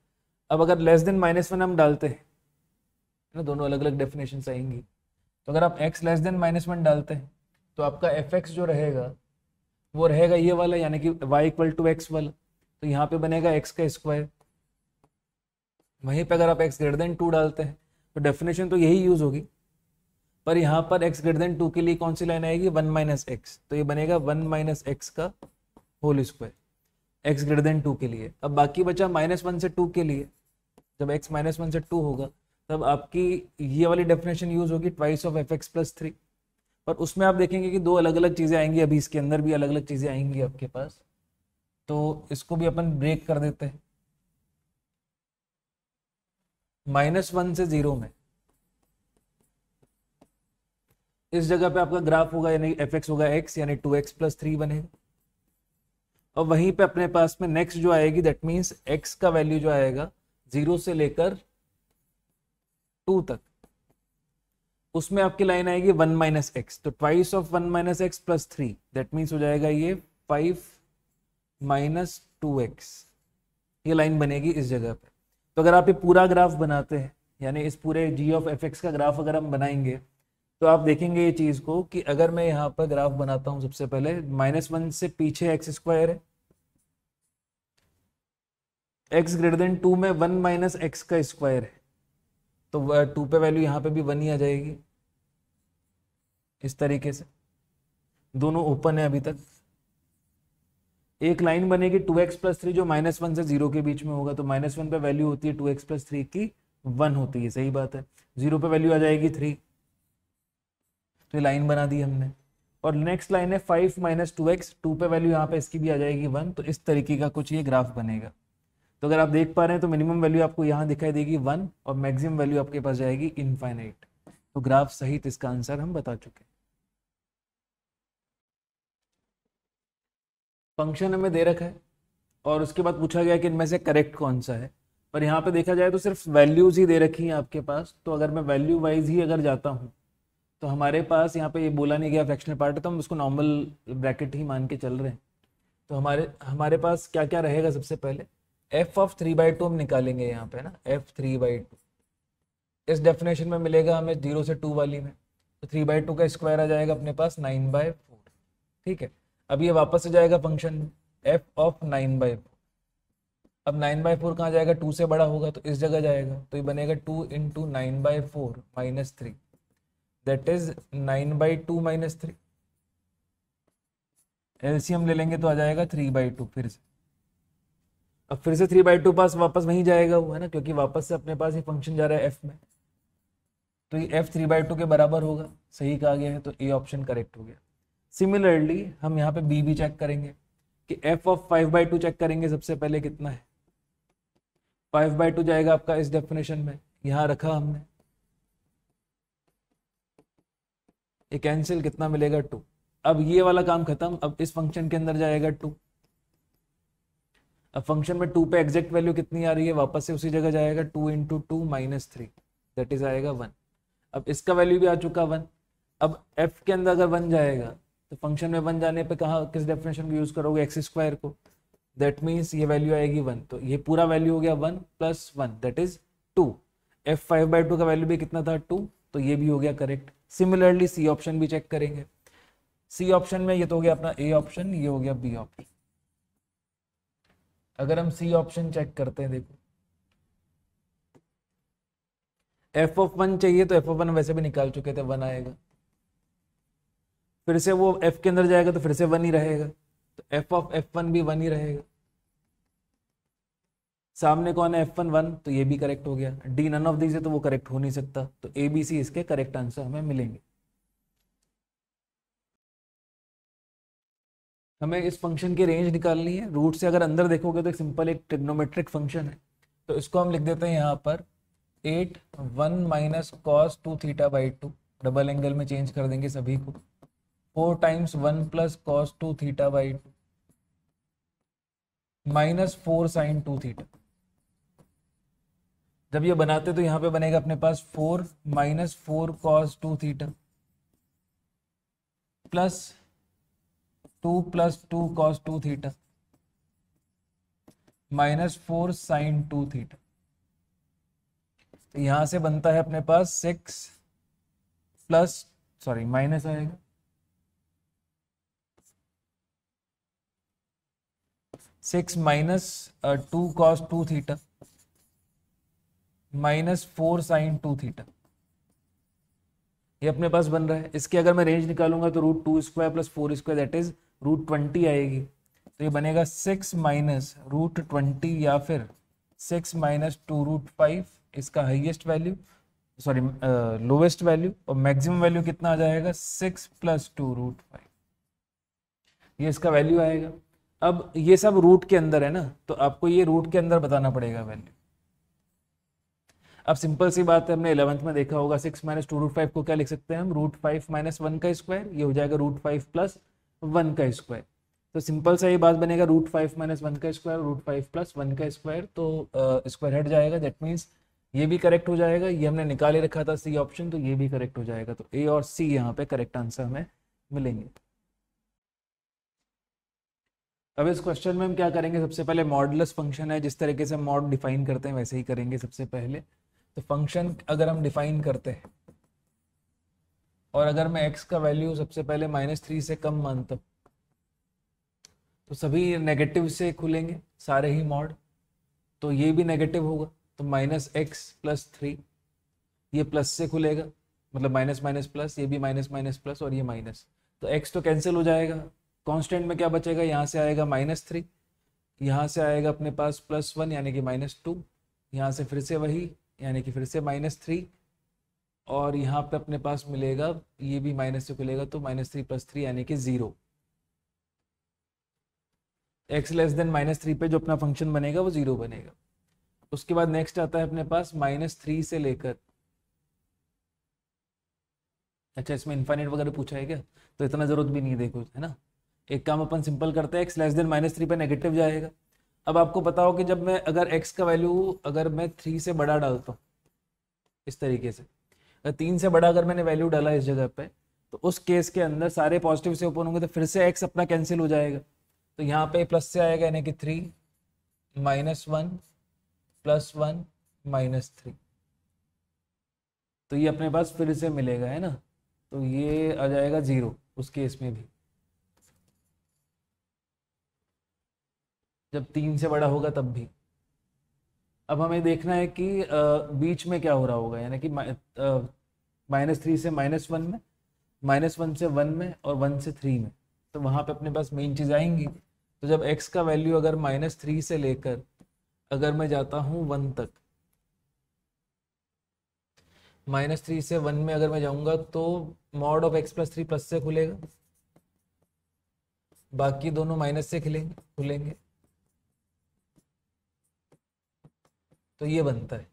Speaker 1: अब अगर लेस देन माइनस वन हम डालते हैं ना दोनों अलग अलग डेफिनेशन आएंगी तो अगर आप x less than minus one डालते हैं तो आपका एफ एक्स जो रहेगा वो रहेगा ये वाला यानी कि वाई इक्वल टू एक्स वाला तो यहाँ पे बनेगा एक्स का स्क्वायर वहीं पर अगर आप एक्स ग्रेटर देन टू डालते हैं तो डेफिनेशन तो यही यूज होगी पर यहाँ पर एक्स ग्रेटर देन टू के लिए कौन सी लाइन आएगी वन माइनस एक्स तो ये बनेगा वन माइनस एक्स का whole square x greater than two के लिए अब बाकी बचा माइनस वन से टू के लिए जब एक्स माइनस वन से टू होगा तब आपकी ये वाली डेफिनेशन यूज होगी twice of f x plus three पर उसमें आप देखेंगे कि दो अलग अलग चीज़ें आएंगी अभी इसके अंदर भी अलग अलग चीज़ें आएंगी आपके पास तो इसको भी अपन ब्रेक कर देते हैं माइनस वन से जीरो में इस जगह पे आपका ग्राफ होगा यानी एफ एक्स होगा एक्स यानी टू एक्स प्लस थ्री बनेगा और वहीं पे अपने पास में नेक्स्ट जो आएगी दैट मीन्स एक्स का वैल्यू जो आएगा जीरो से लेकर टू तक उसमें आपकी लाइन आएगी वन माइनस एक्स तो twice of one minus x plus three that means हो जाएगा ये फाइव माइनस टू एक्स ये लाइन बनेगी इस जगह पर तो अगर आप ये पूरा ग्राफ बनाते हैं यानी इस पूरे जी ऑफ एफ एक्स का ग्राफ अगर हम बनाएंगे तो आप देखेंगे ये चीज़ को कि अगर मैं यहाँ पर ग्राफ बनाता हूँ सबसे पहले माइनस वन से पीछे एक्स स्क्वायर है एक्स ग्रेटर देन टू में वन माइनस एक्स का स्क्वायर है तो टू पे वैल्यू यहाँ पे भी वन ही आ जाएगी इस तरीके से दोनों ओपन है अभी तक एक लाइन बनेगी टू एक्स प्लस थ्री जो माइनस वन से जीरो के बीच में होगा तो माइनस वन पे वैल्यू होती है टू एक्स प्लस थ्री की वन होती है सही बात है जीरो पे वैल्यू आ जाएगी थ्री तो ये लाइन बना दी हमने और नेक्स्ट लाइन है five minus two x two पे वैल्यू यहाँ पे इसकी भी आ जाएगी वन तो इस तरीके का कुछ ये ग्राफ बनेगा तो अगर आप देख पा रहे हैं तो मिनिमम वैल्यू आपको यहाँ दिखाई देगी वन और मैक्सिमम वैल्यू आपके पास जाएगी इनफाइनाइट तो ग्राफ सहित इसका आंसर हम बता चुके हैं फंक्शन हमें दे रखा है और उसके बाद पूछा गया कि इनमें से करेक्ट कौन सा है पर यहाँ पे देखा जाए तो सिर्फ वैल्यूज़ ही दे रखी हैं आपके पास तो अगर मैं वैल्यू वाइज ही अगर जाता हूँ तो हमारे पास यहाँ पे ये बोला नहीं गया फ्रैक्शनल पार्ट है तो हम उसको नॉर्मल ब्रैकेट ही मान के चल रहे हैं तो हमारे हमारे पास क्या क्या रहेगा सबसे पहले f of three by two हम निकालेंगे यहाँ पे ना एफ थ्री बाई टू इस डेफिनेशन में मिलेगा हमें जीरो से टू वाली में तो थ्री बाई टू का स्क्वायर आ जाएगा अपने पास नाइन बाय फोर ठीक है अब ये वापस से जाएगा फंक्शन में एफ ऑफ नाइन बाई अब नाइन बाई फोर कहाँ जाएगा टू से बड़ा होगा तो इस जगह जाएगा तो ये बनेगा two into nine by four minus three that is nine by two minus three LCM ले लेंगे तो आ जाएगा थ्री बाई टू फिर से अब फिर से थ्री बाई टू पास वापस वहीं जाएगा वो है ना क्योंकि वापस से अपने पास ये फंक्शन जा रहा है एफ में तो ये एफ थ्री बाई टू के बराबर होगा सही कहा गया है तो ये ऑप्शन करेक्ट हो गया सिमिलरली हम यहाँ पे बी भी चेक करेंगे कि f of five by two check करेंगे सबसे पहले कितना है फाइव बाई टू जाएगा आपका इस डेफिनेशन में यहां रखा हमने ये कैंसिल कितना मिलेगा टू अब ये वाला काम खत्म अब इस फंक्शन के अंदर जाएगा टू अब फंक्शन में टू पे एग्जैक्ट वैल्यू कितनी आ रही है वापस से उसी जगह जाएगा two into two minus three that is आएगा वन अब इसका वैल्यू भी आ चुका वन अब एफ के अंदर अगर वन जाएगा तो फंक्शन में वन जाने पे कहा किस डेफिनेशन को यूज़ करोगे एक्स स्क्वायर को दैट मीन्स ये वैल्यू आएगी वन तो ये पूरा वैल्यू हो गया one plus one that is two f five by two का वैल्यू भी कितना था टू तो ये भी हो गया करेक्ट सिमिलरली सी ऑप्शन भी चेक करेंगे सी ऑप्शन में ये तो हो गया अपना ए ऑप्शन ये हो गया बी ऑप्शन अगर हम सी ऑप्शन चेक करते हैं देखो एफ ऑफ वन चाहिए तो एफ ऑफ वन वैसे भी निकाल चुके थे वन आएगा फिर से वो एफ के अंदर जाएगा तो फिर से वन ही रहेगा तो एफ ऑफ एफ वन भी वन ही रहेगा सामने कौन है एफ वन वन तो ये भी करेक्ट हो गया डी नन ऑफ दीज है तो वो करेक्ट हो नहीं सकता तो ए बी सी इसके करेक्ट आंसर हमें मिलेंगे हमें इस फंक्शन की रेंज निकालनी है रूट से अगर अंदर देखोगे तो एक सिंपल एक ट्रिग्नोमेट्रिक फंक्शन है तो इसको हम लिख देते हैं यहाँ पर at one minus cos two theta by two double angle में चेंज कर देंगे सभी को four times one plus cos two theta by two minus four sine two theta जब ये बनाते तो यहां पे बनेगा अपने पास four minus four cos two theta plus two plus two cos two theta minus four sine two theta तो यहां से बनता है अपने पास सिक्स प्लस सॉरी माइनस आएगा six minus two cos two theta minus four sine two theta ये अपने पास बन रहा है इसकी अगर मैं रेंज निकालूंगा तो root two square plus four square that is root twenty आएगी तो ये बनेगा सिक्स माइनस रूट ट्वेंटी या फिर six minus two root five इसका highest value sorry lowest value और मैक्सिमम वैल्यू कितना आ जाएगा six plus two root five ये इसका वैल्यू आएगा अब ये सब रूट के अंदर है ना तो आपको ये रूट के अंदर बताना पड़ेगा वैल्यू अब सिंपल सी बात है हमने इलेवंथ में देखा होगा six minus two root five को क्या लिख सकते हैं हम रूट फाइव माइनस वन का स्क्वायर ये हो जाएगा रूट फाइव प्लस वन का स्क्वायर तो सिंपल सा ये बात बनेगा रूट फाइव माइनस वन का square root five plus one का स्क्वायर तो स्क्वायर हट जाएगा दैट मीन्स ये भी करेक्ट हो जाएगा ये हमने निकाले रखा था सी ऑप्शन तो ये भी करेक्ट हो जाएगा तो ए और सी यहाँ पे करेक्ट आंसर हमें मिलेंगे अब इस क्वेश्चन में हम क्या करेंगे सबसे पहले मॉडलस फंक्शन है जिस तरीके से मॉड डिफाइन करते हैं वैसे ही करेंगे सबसे पहले तो फंक्शन अगर हम डिफाइन करते हैं और अगर मैं एक्स का वैल्यू सबसे पहले माइनस थ्री से कम मानता हूँ तो सभी नेगेटिव से खुलेंगे सारे ही मॉड तो ये भी नेगेटिव होगा तो माइनस एक्स प्लस थ्री ये प्लस से खुलेगा मतलब माइनस माइनस प्लस ये भी माइनस माइनस प्लस और ये माइनस तो एक्स तो कैंसिल हो जाएगा कांस्टेंट में क्या बचेगा यहाँ से आएगा माइनस थ्री यहाँ से आएगा अपने पास प्लस वन यानी कि माइनस टू यहाँ से फिर से वही यानी कि फिर से माइनस थ्री और यहाँ पे अपने पास मिलेगा ये भी माइनस से खुलेगा तो माइनस थ्री प्लस थ्री यानी कि zero x less than minus three पे जो अपना फंक्शन बनेगा वो ज़ीरो बनेगा उसके बाद नेक्स्ट आता है अपने पास माइनस थ्री से लेकर अच्छा इसमें इन्फाइनेट वगैरह पूछा है क्या तो इतना ज़रूरत भी नहीं देखो है ना एक काम अपन सिंपल करते हैं x less than minus three पर नेगेटिव जाएगा अब आपको पता हो कि जब मैं अगर एक्स का वैल्यू अगर मैं थ्री से बड़ा डालता हूँ इस तरीके से अगर तीन से बड़ा अगर मैंने वैल्यू डाला इस जगह पे तो उस केस के अंदर सारे पॉजिटिव से ओपन होंगे तो फिर से एक्स अपना कैंसिल हो जाएगा तो यहाँ पे प्लस से आएगा यानी कि three minus one plus one minus three तो ये अपने पास फिर से मिलेगा है ना तो ये आ जाएगा जीरो उस केस में भी जब तीन से बड़ा होगा तब भी अब हमें देखना है कि बीच में क्या हो रहा होगा यानी कि माइनस थ्री से माइनस वन में माइनस वन से वन में और वन से थ्री में तो वहाँ पे अपने पास मेन चीज़ आएंगी तो जब एक्स का वैल्यू अगर माइनस थ्री से लेकर अगर मैं जाता हूँ वन तक माइनस थ्री से वन में अगर मैं जाऊँगा तो mod of x plus three plus से खुलेगा बाकी दोनों माइनस से खिलेंगे खुलेंगे तो ये बनता है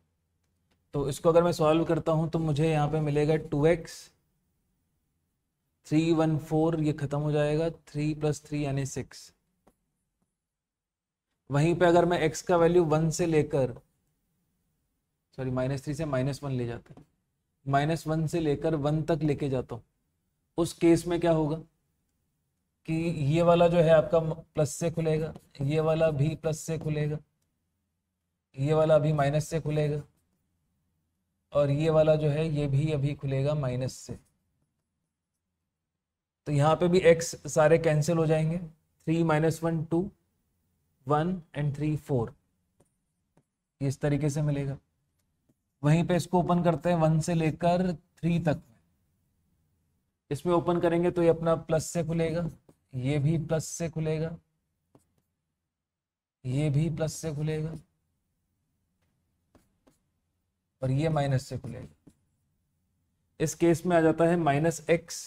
Speaker 1: तो इसको अगर मैं सॉल्व करता हूं तो मुझे यहां पे मिलेगा two x three one four ये ख़त्म हो जाएगा थ्री प्लस थ्री यानी सिक्स वहीं पे अगर मैं एक्स का वैल्यू वन से लेकर सॉरी माइनस थ्री से माइनस वन ले जाता माइनस वन से लेकर वन तक लेके जाता हूं उस केस में क्या होगा कि ये वाला जो है आपका प्लस से खुलेगा ये वाला भी प्लस से खुलेगा ये वाला अभी माइनस से खुलेगा और ये वाला जो है ये भी अभी खुलेगा माइनस से तो यहाँ पे भी एक्स सारे कैंसिल हो जाएंगे three minus one two one and three four इस तरीके से मिलेगा वहीं पे इसको ओपन करते हैं वन से लेकर थ्री तक इसमें ओपन करेंगे तो ये अपना प्लस से खुलेगा ये भी प्लस से खुलेगा ये भी प्लस से खुलेगा और ये माइनस से खुलेगा इस केस में आ जाता है माइनस एक्स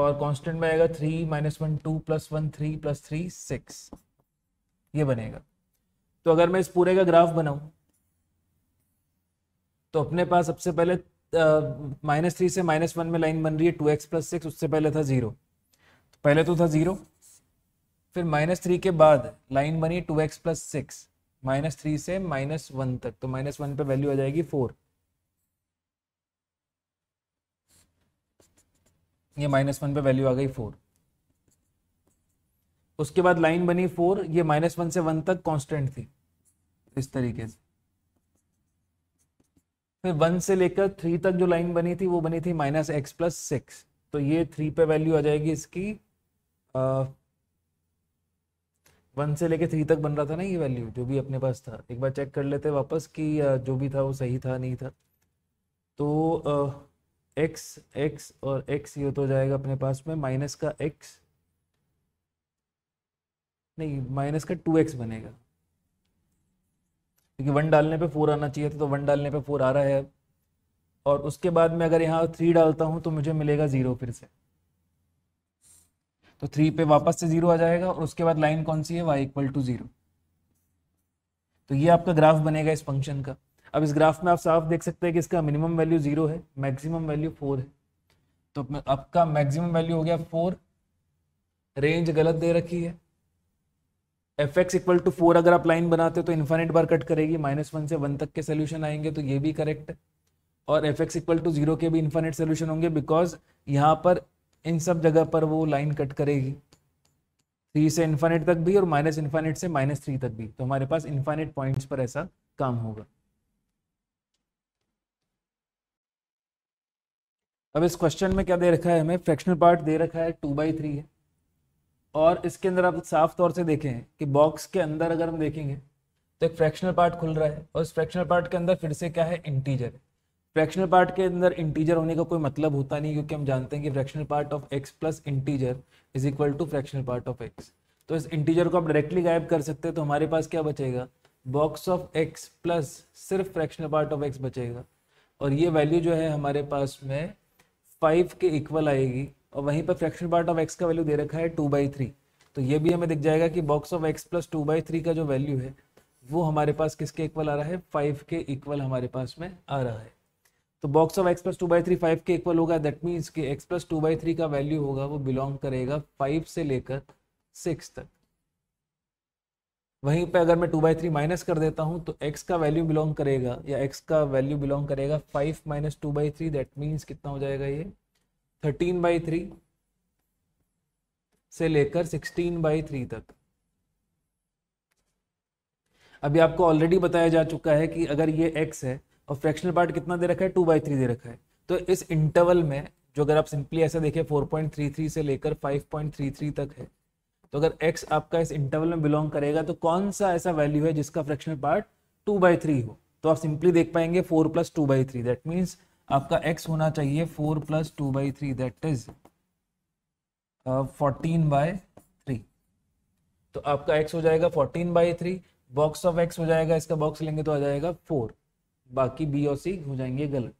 Speaker 1: और कांस्टेंट में आएगा three minus one two plus one three plus three six ये बनेगा तो अगर मैं इस पूरे का ग्राफ बनाऊं तो अपने पास सबसे पहले माइनस थ्री से माइनस वन में लाइन बन रही है टू एक्स प्लस सिक्स उससे पहले था जीरो तो पहले तो था जीरो फिर माइनस थ्री के बाद लाइन बनी two x plus six minus three से माइनस वन तक तो माइनस वन पे वैल्यू आ जाएगी फोर ये माइनस वन पे वैल्यू आ गई फोर उसके बाद लाइन बनी फोर ये माइनस वन से वन तक कांस्टेंट थी इस तरीके से फिर वन से लेकर थ्री तक जो लाइन बनी थी वो बनी थी माइनस एक्स प्लस सिक्स तो ये थ्री पे वैल्यू आ जाएगी इसकी वन से लेके थ्री तक बन रहा था ना ये वैल्यू जो भी अपने पास था एक बार चेक कर लेते वापस कि जो भी था वो सही था नहीं था तो एक्स एक्स और एक्स ये तो जाएगा अपने पास में माइनस का एक्स नहीं माइनस का टू एक्स बनेगा क्योंकि वन डालने पे फोर आना चाहिए था तो वन डालने पे फोर आ रहा है और उसके बाद में अगर यहाँ थ्री डालता हूँ तो मुझे मिलेगा ज़ीरो फिर से तो थ्री पे वापस से जीरो आ जाएगा और उसके बाद लाइन कौन सी है वाई इक्वल टू जीरो तो ये आपका ग्राफ बनेगा इस फंक्शन का अब इस ग्राफ में आप साफ देख सकते हैं कि इसका मिनिमम वैल्यू जीरो है मैक्सिमम वैल्यू फोर है तो आपका मैक्सिमम वैल्यू हो गया फोर रेंज गलत दे रखी है f x equal to four अगर आप लाइन बनाते हो तो इन्फानेट बार कट करेगी माइनस वन से वन तक के सोल्यूशन आएंगे तो ये भी करेक्ट है और F x equal to zero के भी इन्फाइनेट सोल्यूशन होंगे बिकॉज यहाँ पर इन सब जगह पर वो लाइन कट करेगी थ्री से इन्फानेट तक भी और माइनस इन्फानेट से माइनस थ्री तक भी तो हमारे पास इन्फानेट पॉइंट्स पर ऐसा काम होगा अब इस क्वेश्चन में क्या दे रखा है हमें फ्रैक्शनल पार्ट दे रखा है टू बाई थ्री है और इसके अंदर आप साफ तौर से देखें कि बॉक्स के अंदर अगर हम देखेंगे तो एक फ्रैक्शनल पार्ट खुल रहा है और इस फ्रैक्शनल पार्ट के अंदर फिर से क्या है इंटीजर है फ्रैक्शनल पार्ट के अंदर इंटीजर होने का कोई मतलब होता नहीं क्योंकि हम जानते हैं कि fractional part of x plus integer is equal to fractional part of x तो इस इंटीजर को आप डायरेक्टली गायब कर सकते हैं तो हमारे पास क्या बचेगा बॉक्स ऑफ एक्स प्लस सिर्फ फ्रैक्शनल पार्ट ऑफ एक्स बचेगा और ये वैल्यू जो है हमारे पास में फाइव के इक्वल आएगी और वहीं पर फ्रैक्शनल पार्ट ऑफ एक्स का वैल्यू दे रखा है टू बाई थ्री तो ये भी हमें दिख जाएगा कि box of x plus two by three का जो वैल्यू है वो हमारे पास किसके इक्वल आ रहा है फाइव के इक्वल हमारे पास में आ रहा है तो box of x plus two by three five के इक्वल होगा दैट मीन्स कि x plus two by three का वैल्यू होगा वो बिलोंग करेगा फाइव से लेकर सिक्स तक वहीं पे अगर मैं टू बाई थ्री माइनस कर देता हूँ तो एक्स का वैल्यू बिलोंग करेगा या एक्स का वैल्यू बिलोंग करेगा five minus two by three that means कितना हो जाएगा ये थर्टीन बाई थ्री से लेकर सिक्सटीन बाई थ्री तक अभी आपको ऑलरेडी बताया जा चुका है कि अगर ये एक्स है और फ्रैक्शनल पार्ट कितना दे रखा है टू बाई थ्री दे रखा है तो इस इंटरवल में जो अगर आप सिंपली ऐसा देखें फोर पॉइंट थ्री थ्री से लेकर फाइव पॉइंट थ्री थ्री तक है तो अगर एक्स आपका इस इंटरवल में बिलोंग करेगा तो कौन सा ऐसा वैल्यू है जिसका fractional part two by three हो तो आप सिंपली देख पाएंगे four plus two by three that means आपका एक्स होना चाहिए four plus two by three that is fourteen by three तो आपका एक्स हो जाएगा fourteen by three box of x हो जाएगा इसका बॉक्स लेंगे तो आ जाएगा फोर बाकी बी और सी हो जाएंगे गलत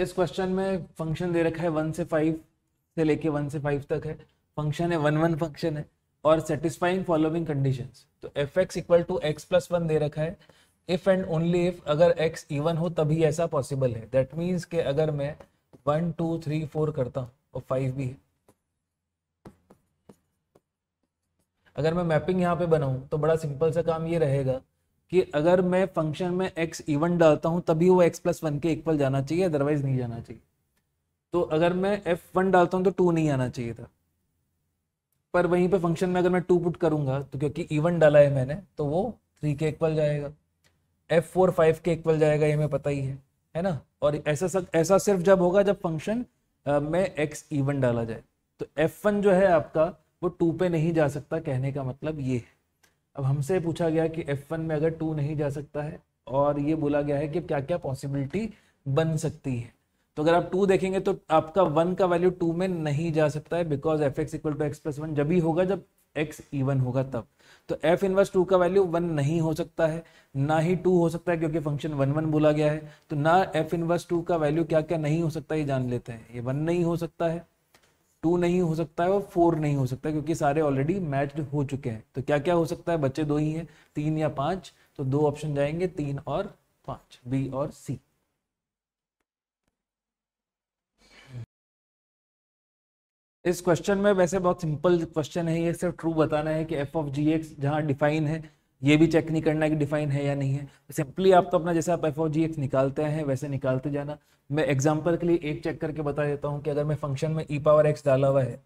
Speaker 1: इस क्वेश्चन में फंक्शन दे रखा है वन से फाइव से लेके वन से फाइव तक है फंक्शन है वन वन फंक्शन है और सेटिस्फाइंग फॉलोइंग कंडीशन तो F x equal to x plus one दे रखा है इफ एंड ओनली इफ अगर एक्स इवन हो तभी ऐसा पॉसिबल है दैट मीन्स के अगर मैं वन टू थ्री फोर करता हूँ और फाइव भी है अगर मैं मैपिंग यहाँ पे बनाऊँ तो बड़ा सिंपल सा काम ये रहेगा कि अगर मैं फंक्शन में एक्स इवन डालता हूँ तभी वो एक्स प्लस वन के इक्वल जाना चाहिए अदरवाइज नहीं जाना चाहिए तो अगर मैं एफ वन डालता हूँ तो टू नहीं आना चाहिए था पर वहीं पे फंक्शन में अगर मैं टू पुट करूंगा तो क्योंकि इवन डाला है मैंने तो वो थ्री के इक्वल जाएगा एफ फोर फाइव के इक्वल जाएगा ये मैं पता ही है है ना और ऐसा सब ऐसा सिर्फ जब होगा जब फंक्शन में एक्स इवन डाला जाए तो एफ वन जो है आपका वो टू पे नहीं जा सकता कहने का मतलब ये है अब हमसे पूछा गया कि एफ वन में अगर टू नहीं जा सकता है और ये बोला गया है कि क्या क्या पॉसिबिलिटी बन सकती है तो अगर आप टू देखेंगे तो आपका वन का वैल्यू टू में नहीं जा सकता है because f x equal to x plus one जब ही होगा जब एक्स इवन होगा तब तो एफ इनवर्स टू का वैल्यू वन नहीं हो सकता है ना ही टू हो सकता है क्योंकि फंक्शन वन वन बोला गया है तो ना एफ इनवर्स टू का वैल्यू क्या क्या नहीं हो सकता ये जान लेते हैं ये वन नहीं हो सकता है टू नहीं हो सकता है और फोर नहीं हो सकता क्योंकि सारे ऑलरेडी मैच्ड हो चुके हैं तो क्या क्या हो सकता है बच्चे दो ही हैं तीन या पांच तो दो ऑप्शन जाएंगे तीन और पांच बी और सी इस क्वेश्चन में वैसे बहुत सिंपल क्वेश्चन है ये सिर्फ ट्रू बताना है कि एफ ऑफ जी एक्स जहां डिफाइन है ये भी चेक नहीं करना कि डिफाइन है या नहीं है सिंपली आप तो अपना जैसे आप एफ एक्स निकालते हैं वैसे निकालते जाना मैं एग्जाम्पल के लिए एक चेक करके बता देता हूँ कि अगर मैं फंक्शन में ई पावर एक्स डाला हुआ है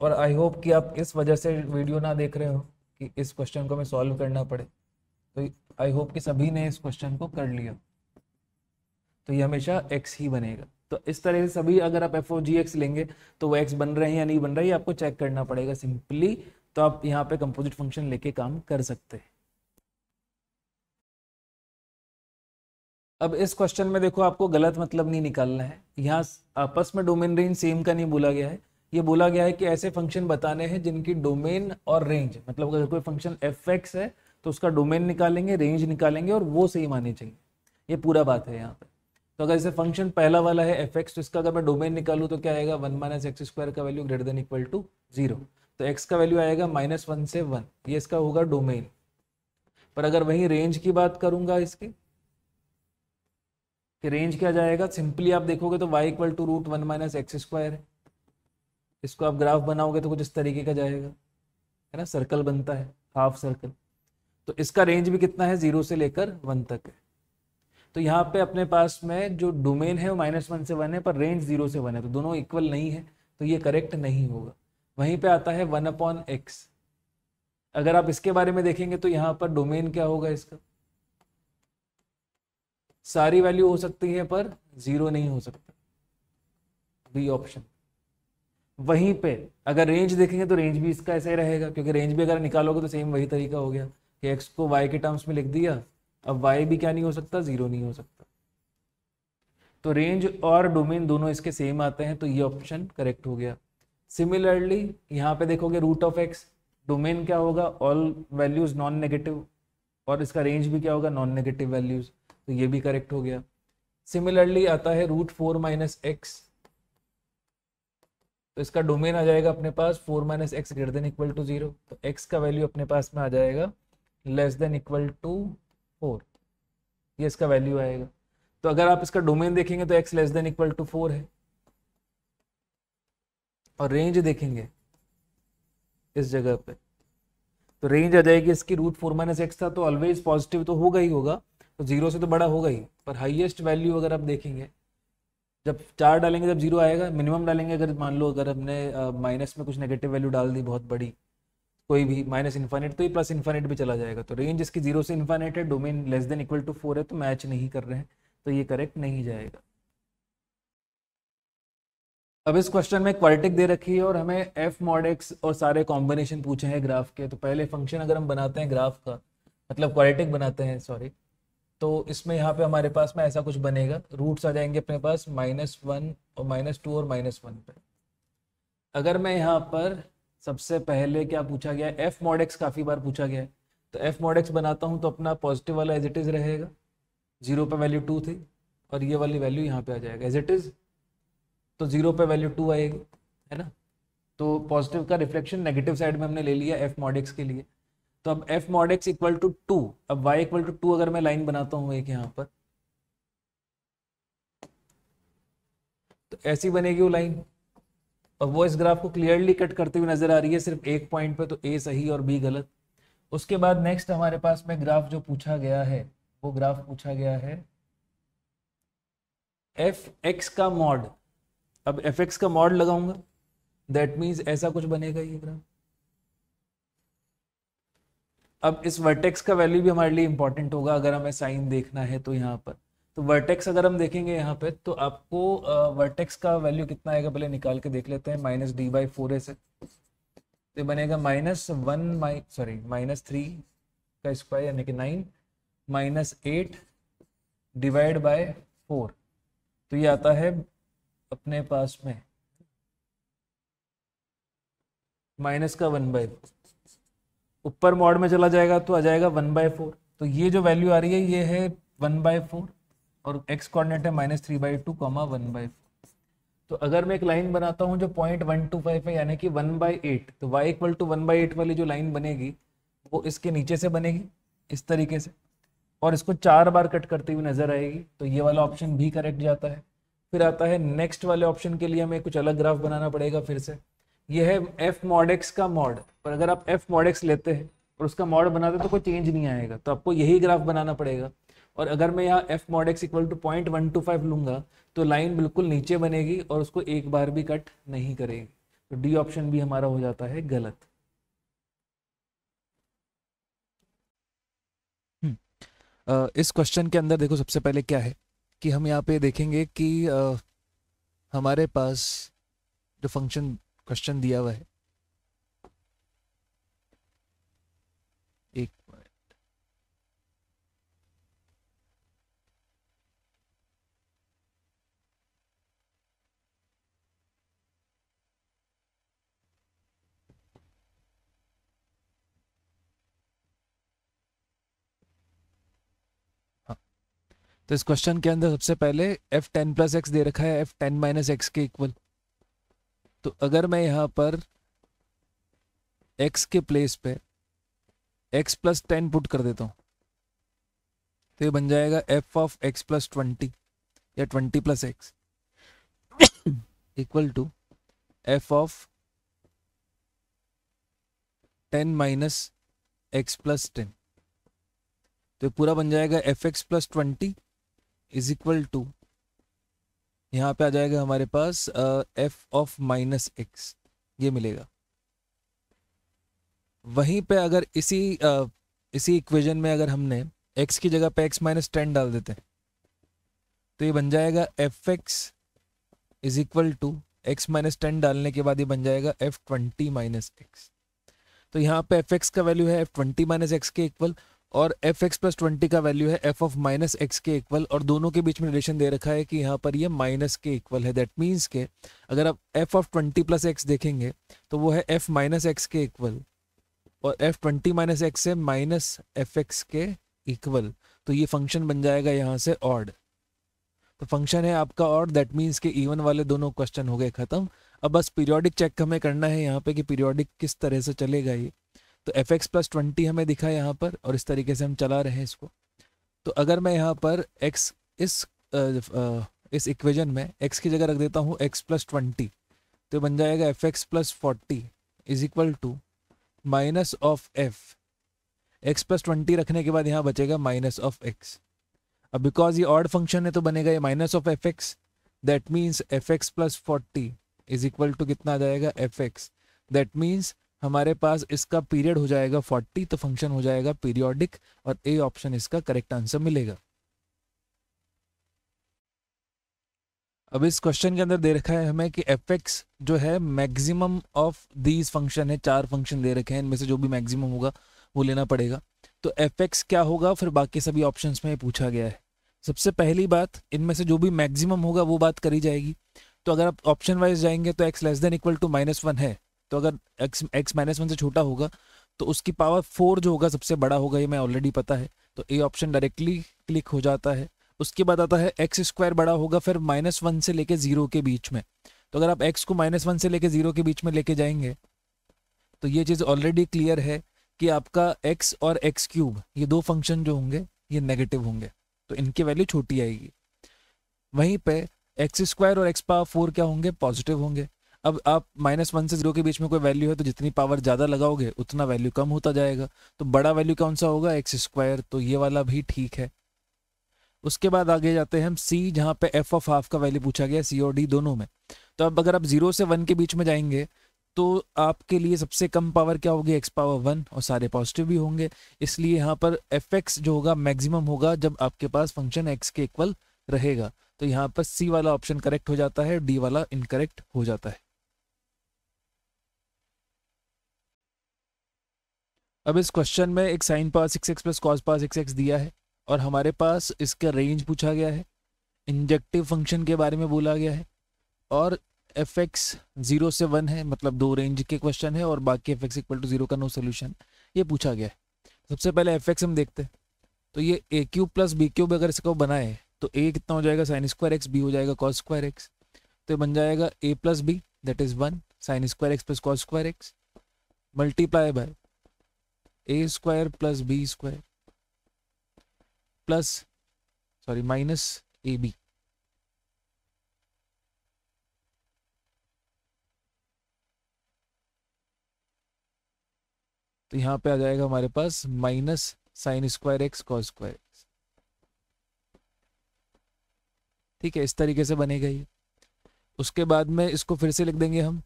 Speaker 1: और आई होप कि आप इस वजह से वीडियो ना देख रहे हो कि इस क्वेश्चन को मैं सॉल्व करना पड़े तो आई होप कि सभी ने इस क्वेश्चन को कर लिया तो ये हमेशा एक्स ही बनेगा तो इस तरह से सभी अगर आप एफ ओ जी एक्स लेंगे तो वो एक्स बन रहे हैं या नहीं बन रहा है ये आपको चेक करना पड़ेगा सिंपली तो आप यहाँ पे कंपोजिट फंक्शन लेके काम कर सकते हैं अब इस क्वेश्चन में देखो आपको गलत मतलब नहीं निकालना है यहाँ आपस में डोमेन रेंज सेम का नहीं बोला गया है ये बोला गया है कि ऐसे फंक्शन बताने हैं जिनकी डोमेन और रेंज मतलब अगर कोई फंक्शन एफ एक्स है तो उसका डोमेन निकालेंगे रेंज निकालेंगे और वो सेम आनी चाहिए ये पूरा बात है यहाँ पर तो अगर जैसे फंक्शन पहला वाला है एफ एक्स तो इसका अगर मैं डोमेन निकालू तो क्या आएगा वन माइनस एक्स स्क्वायर का value greater than equal to zero तो एक्स का वैल्यू आएगा माइनस वन से वन ये इसका होगा डोमेन पर अगर वही रेंज की बात करूंगा इसकी कि रेंज क्या जाएगा सिंपली आप देखोगे तो y equal to root one minus x square है इसको आप ग्राफ बनाओगे तो कुछ इस तरीके का जाएगा है ना सर्कल बनता है हाफ सर्कल तो इसका रेंज भी कितना है जीरो से लेकर वन तक है तो यहाँ पे अपने पास में जो डोमेन है वो माइनस वन से वन है पर रेंज जीरो से वन है तो दोनों इक्वल नहीं है तो ये करेक्ट नहीं होगा वहीं पे आता है वन अपॉन एक्स अगर आप इसके बारे में देखेंगे तो यहां पर डोमेन क्या होगा इसका सारी वैल्यू हो सकती है पर जीरो नहीं हो सकता बी ऑप्शन वहीं पे अगर रेंज देखेंगे तो रेंज भी इसका ऐसा ही रहेगा क्योंकि रेंज भी अगर निकालोगे तो सेम वही तरीका हो गया कि एक्स को वाई के टर्म्स में लिख दिया अब वाई भी क्या नहीं हो सकता जीरो नहीं हो सकता तो रेंज और डोमेन दोनों इसके सेम आते हैं तो ये ऑप्शन करेक्ट हो गया सिमिलरली यहाँ पे देखोगे रूट ऑफ एक्स डोमेन क्या होगा ऑल वैल्यूज नॉन नेगेटिव और इसका रेंज भी क्या होगा नॉन नेगेटिव वैल्यूज तो ये भी करेक्ट हो गया सिमिलरली आता है रूट फोर माइनस एक्स तो इसका डोमेन आ जाएगा अपने पास four minus x greater than equal to zero तो एक्स का वैल्यू अपने पास में आ जाएगा less than equal to four ये इसका वैल्यू आएगा तो अगर आप इसका डोमेन देखेंगे तो x less than equal to four है और रेंज देखेंगे इस जगह पे तो रेंज आ जाएगी इसकी रूट फोर माइनस एक्स था तो ऑलवेज पॉजिटिव तो होगा ही होगा तो जीरो से तो बड़ा होगा ही पर हाईएस्ट वैल्यू अगर आप देखेंगे जब चार डालेंगे जब जीरो आएगा मिनिमम डालेंगे अगर मान लो अगर हमने माइनस में कुछ नेगेटिव वैल्यू डाल दी बहुत बड़ी कोई भी माइनस इन्फाइनेट तो ही प्लस इन्फाइनेट भी चला जाएगा तो रेंज इसकी जीरो से इन्फाइनेट है domain less than equal to four है तो मैच नहीं कर रहे हैं तो ये करेक्ट नहीं जाएगा अब इस क्वेश्चन में क्वालिटिक दे रखी है और हमें एफ मॉडिक्स और सारे कॉम्बिनेशन पूछे हैं ग्राफ के तो पहले फंक्शन अगर हम बनाते हैं ग्राफ का मतलब क्वालिटिक बनाते हैं सॉरी तो इसमें यहाँ पे हमारे पास में ऐसा कुछ बनेगा रूट्स आ जाएंगे अपने पास माइनस वन और माइनस टू और माइनस वन पे अगर मैं यहाँ पर सबसे पहले क्या पूछा गया एफ मॉडेक्स काफ़ी बार पूछा गया है तो एफ मॉडेक्स बनाता हूँ तो अपना पॉजिटिव वाला एज इट इज़ रहेगा जीरो पे वैल्यू टू थी और ये वाली वैल्यू यहाँ पे आ जाएगा एज इट इज़ तो जीरो पे वैल्यू टू आएगी है ना तो पॉजिटिव का रिफ्लेक्शन नेगेटिव साइड में हमने ले लिया एफ मॉडिक्स के लिए तो अब f mod x equal to two अब वाई इक्वल टू टू अगर मैं लाइन बनाता हूँ एक यहाँ पर तो ऐसी बनेगी वो लाइन और वो इस ग्राफ को क्लियरली कट करते हुए नजर आ रही है सिर्फ एक पॉइंट पे तो ए सही और बी गलत उसके बाद नेक्स्ट हमारे पास में ग्राफ जो पूछा गया है वो ग्राफ पूछा गया है एफ एक्स का मॉड अब एफ एक्स का मॉड लगाऊंगा दैट मीन्स ऐसा कुछ बनेगा ये ग्राफ अब इस वर्टेक्स का वैल्यू भी हमारे लिए इंपॉर्टेंट होगा अगर हमें साइन देखना है तो यहाँ पर तो वर्टेक्स अगर हम देखेंगे यहाँ पे तो आपको वर्टेक्स का वैल्यू कितना आएगा पहले निकाल के देख लेते हैं minus d by four a से तो बनेगा माइनस वन माइ सॉरी माइनस थ्री का स्क्वायर यानी कि nine minus eight divide by four तो ये आता है अपने पास में माइनस का वन बाई ऊपर मॉड में चला जाएगा तो आ जाएगा वन बाय फोर तो ये जो वैल्यू आ रही है ये है वन बाय फोर और एक्स कोऑर्डिनेट है minus three by two comma one by four तो अगर मैं एक लाइन बनाता हूँ जो पॉइंट वन टू फाइव है यानी कि वन बाई एट तो y equal to one by eight वाली जो लाइन बनेगी वो इसके नीचे से बनेगी इस तरीके से और इसको चार बार कट करती हुई नजर आएगी तो ये वाला ऑप्शन भी करेक्ट जाता है फिर आता है नेक्स्ट वाले ऑप्शन के लिए हमें कुछ अलग ग्राफ बनाना पड़ेगा फिर से ये है एफ मॉडेक्स का मॉड पर अगर आप एफ मॉडेक्स लेते हैं और उसका मॉड बनाते हैं तो कोई चेंज नहीं आएगा तो आपको यही ग्राफ बनाना पड़ेगा और अगर मैं यहाँ f mod x equal to point one two five लूंगा तो लाइन बिल्कुल नीचे बनेगी और उसको एक बार भी कट नहीं करेगी तो डी ऑप्शन भी हमारा हो जाता है गलत हम्म। इस क्वेश्चन के अंदर देखो सबसे पहले क्या है कि हम यहाँ पे देखेंगे कि आ, हमारे पास जो फंक्शन क्वेश्चन दिया हुआ है तो इस क्वेश्चन के अंदर सबसे पहले एफ टेन प्लस एक्स दे रखा है एफ टेन माइनस एक्स के इक्वल तो अगर मैं यहाँ पर एक्स के प्लेस पे एक्स प्लस टेन पुट कर देता हूँ तो ये बन जाएगा f of x plus twenty या twenty plus x equal to f of ten minus x plus ten तो ये पूरा बन जाएगा f x plus twenty is equal to यहाँ पे आ जाएगा हमारे पास एफ ऑफ माइनस एक्स ये मिलेगा वहीं पे अगर इसी uh, इसी इक्वेशन में अगर हमने एक्स की जगह पे एक्स माइनस टेन डाल देते हैं तो ये बन जाएगा f x is equal to x minus ten डालने के बाद ये बन जाएगा एफ ट्वेंटी माइनस एक्स तो यहाँ पे एफ एक्स का वैल्यू है एफ ट्वेंटी माइनस एक्स के इक्वल और एफ एक्स प्लस ट्वेंटी का वैल्यू है एफ ऑफ माइनस एक्स के इक्वल और दोनों के बीच में रिलेशन दे रखा है कि यहाँ पर ये माइनस के इक्वल है दैट मीन्स के अगर आप f of twenty plus x देखेंगे तो वो है एफ माइनस एक्स के इक्वल और एफ ट्वेंटी माइनस एक्स है माइनस एफ एक्स के इक्वल तो ये फंक्शन बन जाएगा यहाँ से ऑड तो फंक्शन है आपका ऑड दैट मीन्स के इवन वाले दोनों क्वेश्चन हो गए खत्म अब बस पीरियोडिक चेक हमें करना है यहाँ पे कि पीरियोडिक किस तरह से चलेगा ये तो एफ एक्स प्लस ट्वेंटी हमें दिखा यहाँ पर और इस तरीके से हम चला रहे हैं इसको तो अगर मैं यहाँ पर x इस इस इक्वेजन में x की जगह रख देता हूँ x प्लस ट्वेंटी तो बन जाएगा f x plus forty is equal to minus of f x plus twenty रखने के बाद यहाँ बचेगा माइनस ऑफ एक्स अब बिकॉज ये ऑर्ड फंक्शन है तो बनेगा ये minus of f x that means f x plus forty is equal to कितना आ जाएगा एफ एक्स दैट मीन्स हमारे पास इसका पीरियड हो जाएगा फोर्टी तो फंक्शन हो जाएगा पीरियोडिक और ए ऑप्शन इसका करेक्ट आंसर मिलेगा अब इस क्वेश्चन के अंदर दे रखा है हमें कि एफ एक्स जो है मैक्सिमम ऑफ दीज फंक्शन है चार फंक्शन दे रखे हैं इनमें से जो भी मैक्सिमम होगा वो लेना पड़ेगा तो एफ एक्स क्या होगा फिर बाकी सभी ऑप्शन में पूछा गया है सबसे पहली बात इनमें से जो भी मैक्सिमम होगा वो बात करी जाएगी तो अगर आप ऑप्शन वाइज जाएंगे तो x less than equal to minus one है तो अगर एक्स एक्स माइनस वन से छोटा होगा तो उसकी पावर फोर जो होगा सबसे बड़ा होगा ये मैं ऑलरेडी पता है तो ए ऑप्शन डायरेक्टली क्लिक हो जाता है उसके बाद आता है एक्स स्क्वायर बड़ा होगा फिर माइनस वन से लेके ज़ीरो के बीच में तो अगर आप एक्स को माइनस वन से लेके ज़ीरो के बीच में लेके जाएंगे तो ये चीज़ ऑलरेडी क्लियर है कि आपका एक्स और एक्स क्यूब ये दो फंक्शन जो होंगे ये नेगेटिव होंगे तो इनकी वैल्यू छोटी आएगी वहीं पर एक्स स्क्वायर और एक्स पावर फोर क्या होंगे पॉजिटिव होंगे अब आप माइनस वन से जीरो के बीच में कोई वैल्यू है तो जितनी पावर ज़्यादा लगाओगे उतना वैल्यू कम होता जाएगा तो बड़ा वैल्यू कौन सा होगा एक्स स्क्वायर तो ये वाला भी ठीक है उसके बाद आगे जाते हैं हम सी जहाँ पे एफ ऑफ हाफ का वैल्यू पूछा गया सी और डी दोनों में तो अब अगर आप जीरो से वन के बीच में जाएंगे तो आपके लिए सबसे कम पावर क्या होगी एक्स पावर वन और सारे पॉजिटिव भी होंगे इसलिए यहाँ पर एफ एक्स जो होगा मैक्सिमम होगा जब आपके पास फंक्शन एक्स के इक्वल रहेगा तो यहाँ पर सी वाला ऑप्शन करेक्ट हो जाता है डी वाला इनकरेक्ट हो जाता है अब इस क्वेश्चन में एक sine pass six x plus cos pass six x दिया है और हमारे पास इसका रेंज पूछा गया है इंजेक्टिव फंक्शन के बारे में बोला गया है और एफ एक्स ज़ीरो से वन है मतलब दो रेंज के क्वेश्चन है और बाकी f x equal to zero का नो सोल्यूशन ये पूछा गया है सबसे पहले एफ एक्स हम देखते हैं तो ये a cube plus b cube अगर इसको बनाए तो ए कितना हो जाएगा साइन स्क्वायर एक्स बी हो जाएगा कॉस स्क्वायर एक्स तो ये बन जाएगा a plus b that is one sine square x plus cos square x multiply by a square plus b square plus sorry minus a b तो यहां पे आ जाएगा हमारे पास minus sine square x cos square x ठीक है इस तरीके से बनेगा ये उसके बाद में इसको फिर से लिख देंगे हम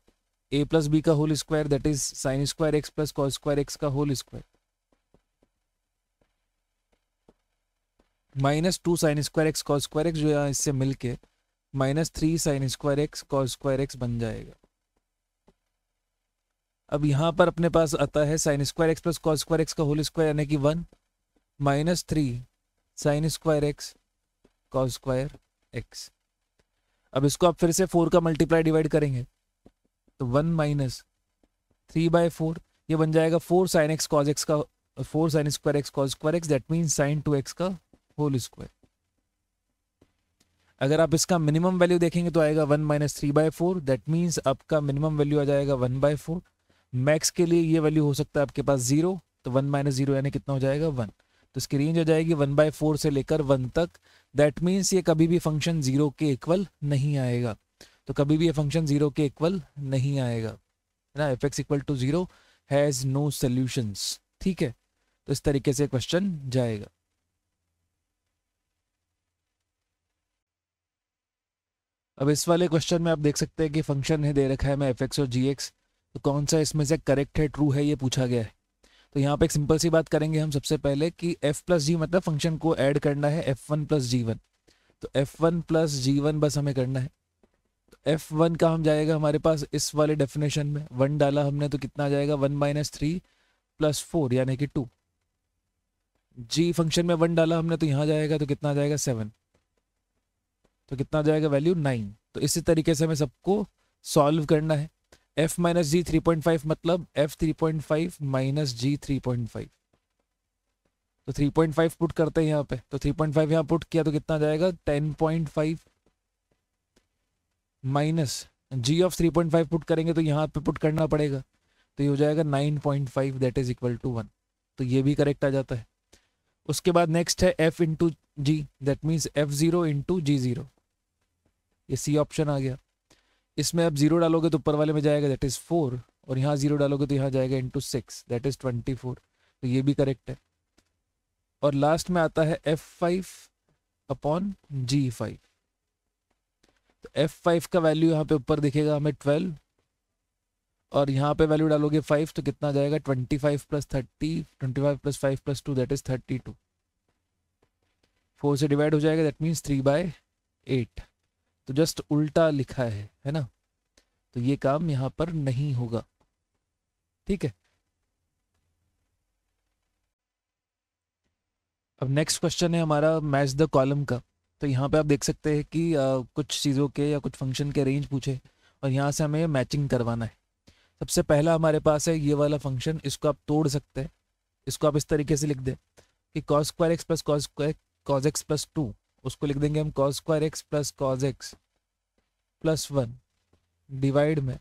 Speaker 1: ए प्लस बी का whole square that is sine square x plus cos square x का whole square minus two sine square x cos square x जो यहाँ इससे मिलके minus three sine square x cos square x बन जाएगा अब यहाँ पर अपने पास आता है sine square x plus cos square x का होल स्क्वायर यानी कि one minus three sine square x cos square x अब इसको आप फिर से फोर का मल्टीप्लाई डिवाइड करेंगे तो one minus three by four ये बन जाएगा four sine x cos x का four sine square x cos square x that mean sine two x का होल स्क्वायर अगर आप इसका मिनिमम वैल्यू देखेंगे तो आएगा one minus three by four that means आपका मिनिमम वैल्यू आ जाएगा वन बाय फोर मैक्स के लिए ये वैल्यू हो सकता है आपके पास जीरो तो वन माइनस जीरो यानी कितना हो जाएगा वन तो इसकी रेंज हो जाएगी वन बाय फोर से लेकर वन तक दैट मीन्स ये कभी भी फंक्शन जीरो के इक्वल नहीं आएगा तो कभी भी ये फंक्शन जीरो के इक्वल नहीं आएगा है ना f x equal to zero has no solutions ठीक है तो इस तरीके से क्वेश्चन जाएगा अब इस वाले क्वेश्चन में आप देख सकते हैं कि फंक्शन है दे रखा है मैं एफ एक्स और जी एक्स तो कौन सा इसमें से करेक्ट है ट्रू है ये पूछा गया है तो यहाँ पे एक सिंपल सी बात करेंगे हम सबसे पहले कि एफ प्लस जी मतलब फंक्शन को ऐड करना है f one plus g one तो f one plus g one बस हमें करना है एफ वन का हम जाएगा हमारे पास इस वाले डेफिनेशन में वन डाला हमने तो कितना जाएगा one minus three plus four यानी कि टू जी फंक्शन में वन डाला हमने तो यहाँ जाएगा तो कितना जाएगा सेवन तो कितना जाएगा वैल्यू नाइन तो इसी तरीके से हमें सबको सॉल्व करना है f minus g three point five मतलब f three point five minus g three point five तो थ्री पॉइंट फाइव पुट करते हैं यहाँ पे तो थ्री पॉइंट फाइव यहाँ पुट किया तो कितना जाएगा ten point five minus g of three point five put करेंगे तो यहाँ पे पुट करना पड़ेगा तो ये हो जाएगा nine point five that is equal to one तो ये भी करेक्ट आ जाता है उसके बाद नेक्स्ट है f into g that means f zero into g zero ये सी ऑप्शन आ गया इसमें आप जीरो डालोगे तो ऊपर वाले में जाएगा दैट इज़ फोर और यहाँ जीरो डालोगे तो यहाँ जाएगा into six that is twenty four तो ये भी करेक्ट है और लास्ट में आता है F five upon G five तो एफ फाइव का वैल्यू यहाँ पे ऊपर दिखेगा हमें ट्वेल्व और यहाँ पे वैल्यू डालोगे फाइव तो कितना जाएगा twenty five plus thirty twenty five plus five plus two that is thirty two four से डिवाइड हो जाएगा that means three by eight तो जस्ट उल्टा लिखा है है ना तो ये काम यहाँ पर नहीं होगा ठीक है अब नेक्स्ट क्वेश्चन है हमारा मैच द कॉलम का तो यहाँ पे आप देख सकते हैं कि आ, कुछ चीज़ों के या कुछ फंक्शन के रेंज पूछे और यहाँ से हमें मैचिंग करवाना है सबसे पहला हमारे पास है ये वाला फंक्शन इसको आप तोड़ सकते हैं इसको आप इस तरीके से लिख दें कि cos square x plus cos square cos X plus two उसको लिख देंगे हम cos square x plus cos X plus one divide में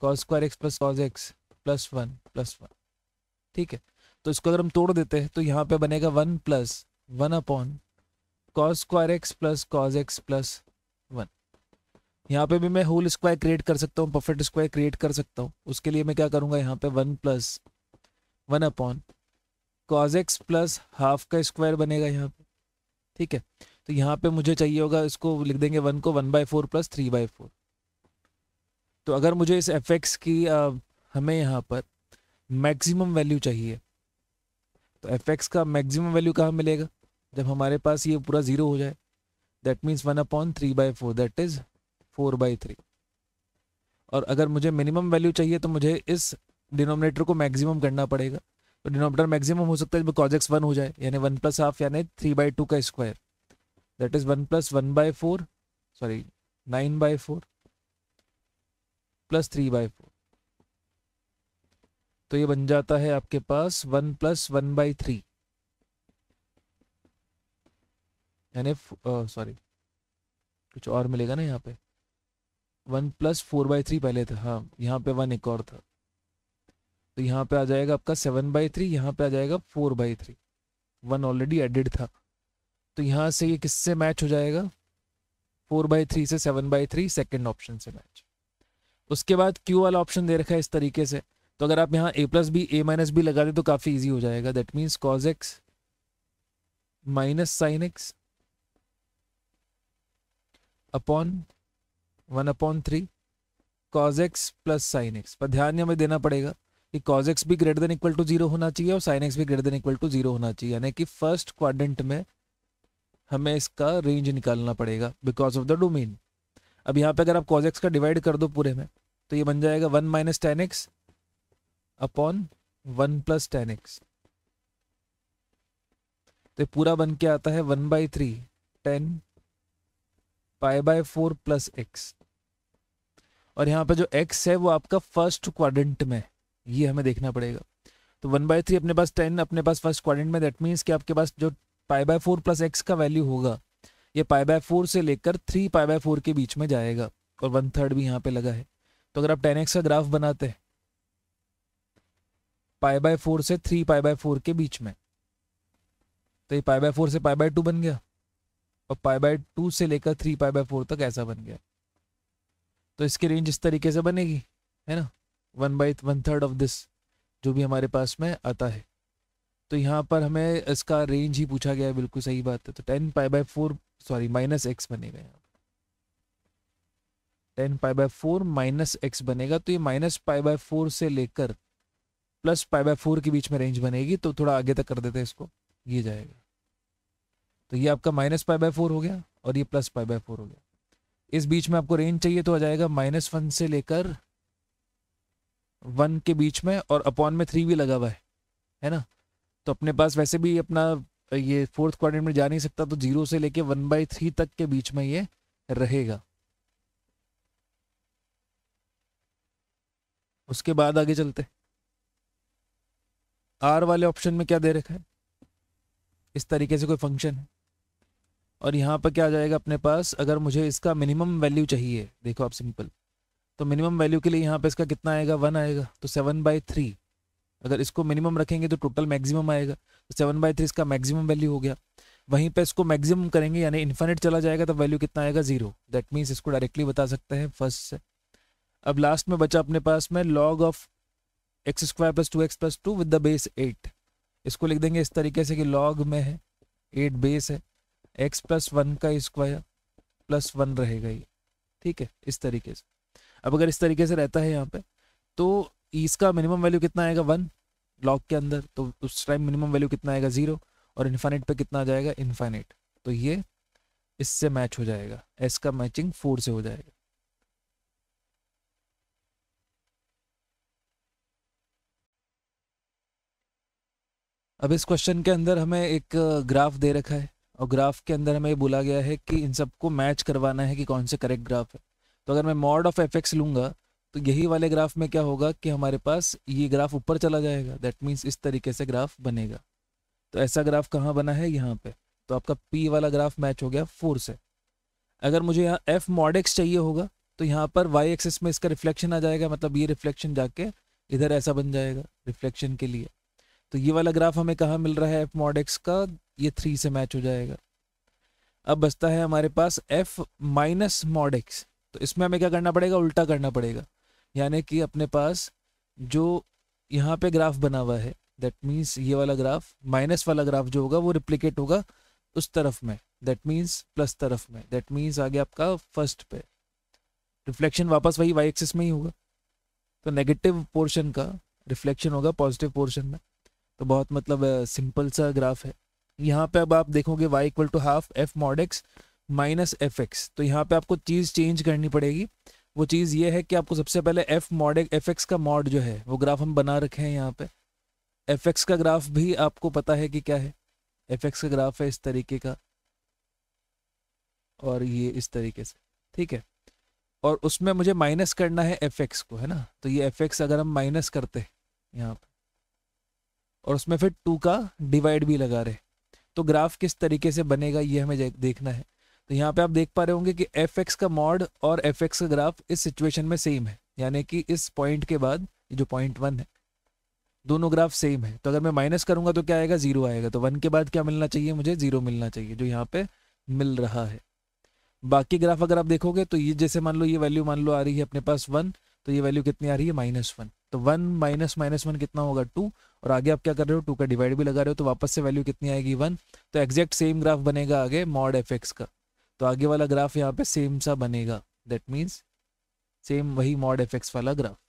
Speaker 1: cos square x plus cos X plus one plus one ठीक है तो इसको अगर हम तोड़ देते हैं तो यहाँ पे बनेगा one plus one upon cos square x plus cos X plus one यहाँ पे भी मैं होल स्क्वायर क्रिएट कर सकता हूँ परफेक्ट स्क्वायर क्रिएट कर सकता हूँ उसके लिए मैं क्या करूँगा यहाँ पे one plus one upon cos X plus half का स्क्वायर बनेगा यहाँ पे ठीक है तो यहाँ पे मुझे चाहिए होगा इसको लिख देंगे वन को one by four plus three by four तो अगर मुझे इस एफ एक्स की आ, हमें यहाँ पर मैक्सिमम वैल्यू चाहिए तो एफ एक्स का मैक्सिमम वैल्यू कहाँ मिलेगा जब हमारे पास ये पूरा ज़ीरो हो जाए that means one upon three by four that is four by three और अगर मुझे मिनिमम वैल्यू चाहिए तो मुझे इस डिनोमिनेटर को मैक्सिमम करना पड़ेगा तो डिनोमिनेटर मैक्सिमम हो सकता है बिकॉज एक्स वन हो जाए यानी वन प्लस हाफ यानी थ्री बाई टू का square that is one plus one by four sorry nine by four plus three by four तो ये बन जाता है आपके पास one plus one by three यानी सॉरी कुछ और मिलेगा ना यहाँ पे one plus four by three पहले था हाँ यहाँ पे वन एक और था तो यहाँ पे आ जाएगा आपका सेवन बाई थ्री यहाँ पे आ जाएगा four by three one already added था तो यहाँ से ये किससे मैच हो जाएगा फोर बाई थ्री से seven by three second option से मैच उसके बाद क्यू वाला ऑप्शन दे रखा है इस तरीके से तो अगर आप यहाँ A plus B A minus B लगा दें तो काफ़ी ईजी हो जाएगा that means cos X minus sine X upon one upon three cos X plus sine X पर ध्यान हमें देना पड़ेगा कि कॉज एक्स भी greater than equal to zero होना चाहिए और साइन एक्स भी greater than equal to zero होना चाहिए यानी कि फर्स्ट क्वाड्रेंट में हमें इसका रेंज निकालना पड़ेगा बिकॉज ऑफ द डोमेन अब यहाँ पे अगर आप कॉज एक्स का डिवाइड कर दो पूरे में तो ये बन जाएगा one minus tan X upon one plus tan X तो पूरा बन के आता है one by three tan pi by four plus X और यहाँ पे जो एक्स है वो आपका फर्स्ट क्वाड्रेंट में ये हमें देखना पड़ेगा तो वन बाय थ्री अपने पास टेन अपने पास फर्स्ट क्वाड्रेंट में दैट मीन्स कि आपके पास जो pi by four plus X का वैल्यू होगा ये पाई बाय फोर से लेकर थ्री पाई बाय फोर के बीच में जाएगा और वन थर्ड भी यहाँ पे लगा है तो अगर आप टेन एक्स का ग्राफ बनाते हैं पाई बाय फोर से थ्री पाई बाय फोर के बीच में तो ये पाई बाय फोर से पाई बाय टू बन गया और पाई बाय टू से लेकर थ्री पाई बाय फोर तक ऐसा बन गया तो इसकी रेंज इस तरीके से बनेगी है ना one by one third of this जो भी हमारे पास में आता है तो यहाँ पर हमें इसका रेंज ही पूछा गया है बिल्कुल सही बात है तो tan pi by four sorry minus x बनेगा यहाँ tan pi by four minus x बनेगा तो ये माइनस पाई बाय फोर से लेकर प्लस पाई बाय फोर के बीच में रेंज बनेगी तो थोड़ा आगे तक कर देते हैं इसको ये जाएगा तो ये आपका माइनस पाई बाय फोर हो गया और ये प्लस पाई बाय फोर हो गया इस बीच में आपको रेंज चाहिए तो आ जाएगा माइनस वन से लेकर वन के बीच में और अपॉन में थ्री भी लगा हुआ है है ना तो अपने पास वैसे भी अपना ये फोर्थ क्वार्टर में जा नहीं सकता तो जीरो से लेकर वन बाई थ्री तक के बीच में ये रहेगा उसके बाद आगे चलते आर वाले ऑप्शन में क्या दे रखा है इस तरीके से कोई फंक्शन है और यहाँ पर क्या आ जाएगा अपने पास अगर मुझे इसका मिनिमम वैल्यू चाहिए देखो आप सिंपल तो मिनिमम वैल्यू के लिए यहाँ पर इसका कितना आएगा वन आएगा तो सेवन बाई थ्री अगर इसको मिनिमम रखेंगे तो टोटल मैक्सिमम आएगा तो सेवन बाई थ्री इसका मैक्सिमम वैल्यू हो गया वहीं पे इसको मैक्सिमम करेंगे यानी इन्फिनिट चला जाएगा तो वैल्यू कितना आएगा जीरो दैट मीन्स इसको डायरेक्टली बता सकते हैं फर्स्ट से अब लास्ट में बचा अपने पास में log of X square plus two x plus two with the base eight इसको लिख देंगे इस तरीके से कि लॉग में है एट बेस है एक्स प्लस वन का स्क्वायर प्लस वन रहेगा ये ठीक है इस तरीके से अब अगर इस तरीके से रहता है यहाँ पे तो इसका मिनिमम वैल्यू कितना आएगा वन लॉक के अंदर तो उस टाइम मिनिमम वैल्यू कितना आएगा जीरो और इन्फाइनेट पे कितना आ जाएगा इन्फाइनेट तो ये इससे मैच हो जाएगा एस का मैचिंग फोर से हो जाएगा अब इस क्वेश्चन के अंदर हमें एक ग्राफ दे रखा है और ग्राफ के अंदर हमें बोला गया है कि इन सबको मैच करवाना है कि कौन से करेक्ट ग्राफ है तो अगर मैं मॉड ऑफ एफ लूँगा तो यही वाले ग्राफ में क्या होगा कि हमारे पास ये ग्राफ ऊपर चला जाएगा दैट मीन्स इस तरीके से ग्राफ बनेगा तो ऐसा ग्राफ कहाँ बना है यहाँ पे तो आपका पी वाला ग्राफ मैच हो गया फोर से अगर मुझे यहाँ एफ मॉड एक्स चाहिए होगा तो यहाँ पर वाई एक्सेस में इसका रिफ्लेक्शन आ जाएगा मतलब ये रिफ्लेक्शन जाके इधर ऐसा बन जाएगा रिफ्लेक्शन के लिए तो ये वाला ग्राफ हमें कहाँ मिल रहा है एफ मॉड एक्स का ये थ्री से मैच हो जाएगा अब बचता है हमारे पास एफ माइनस मॉड एक्स तो इसमें हमें क्या करना पड़ेगा उल्टा करना पड़ेगा यानी कि अपने पास जो यहाँ पे ग्राफ बना हुआ है दैट मीन्स ये वाला ग्राफ माइनस वाला ग्राफ जो होगा वो रिप्लीकेट होगा उस तरफ में दैट मीन्स प्लस तरफ में दैट मीन्स आगे आपका फर्स्ट पे रिफ्लेक्शन वापस वही वाई एक्सिस में ही होगा तो नेगेटिव पोर्शन का रिफ्लेक्शन होगा पॉजिटिव पोर्शन में तो बहुत मतलब सिंपल सा ग्राफ है यहाँ पे अब आप देखोगे Y equal to half F mod X minus F X तो यहाँ पे आपको चीज़ चेंज करनी पड़ेगी वो चीज़ ये है कि आपको सबसे पहले एफ मॉड एफ एक्स का मॉड जो है वो ग्राफ हम बना रखे हैं यहाँ पे एफ एक्स का ग्राफ भी आपको पता है कि क्या है एफ एक्स का ग्राफ है इस तरीके का और ये इस तरीके से ठीक है और उसमें मुझे माइनस करना है एफ एक्स को है ना तो ये एफ एक्स अगर हम माइनस करते हैं यहाँ पर और उसमें फिर टू का डिवाइड भी लगा रहे तो ग्राफ किस तरीके से बनेगा ये हमें देखना है तो यहाँ पे आप देख पा रहे होंगे कि एफ एक्स का मॉड और एफ एक्स का ग्राफ इस सिचुएशन में सेम है यानी कि इस पॉइंट के बाद जो पॉइंट वन है दोनों ग्राफ सेम है तो अगर मैं माइनस करूंगा तो क्या आएगा जीरो आएगा तो वन के बाद क्या मिलना चाहिए मुझे जीरो मिलना चाहिए जो यहाँ पे मिल रहा है बाकी ग्राफ अगर आप देखोगे तो ये जैसे मान लो ये वैल्यू मान लो आ रही है अपने पास वन तो ये वैल्यू कितनी आ रही है माइनस वन तो वन माइनस माइनस वन कितना होगा टू और आगे आप क्या कर रहे हो टू का डिवाइड भी लगा रहे हो तो वापस से वैल्यू कितनी आएगी वन तो एग्जैक्ट सेम ग्राफ बनेगा आगे मॉड एफ एक्स का तो आगे वाला ग्राफ यहाँ पे सेम सा बनेगा दैट मीन्स सेम वही मॉड एफ एक्स वाला ग्राफ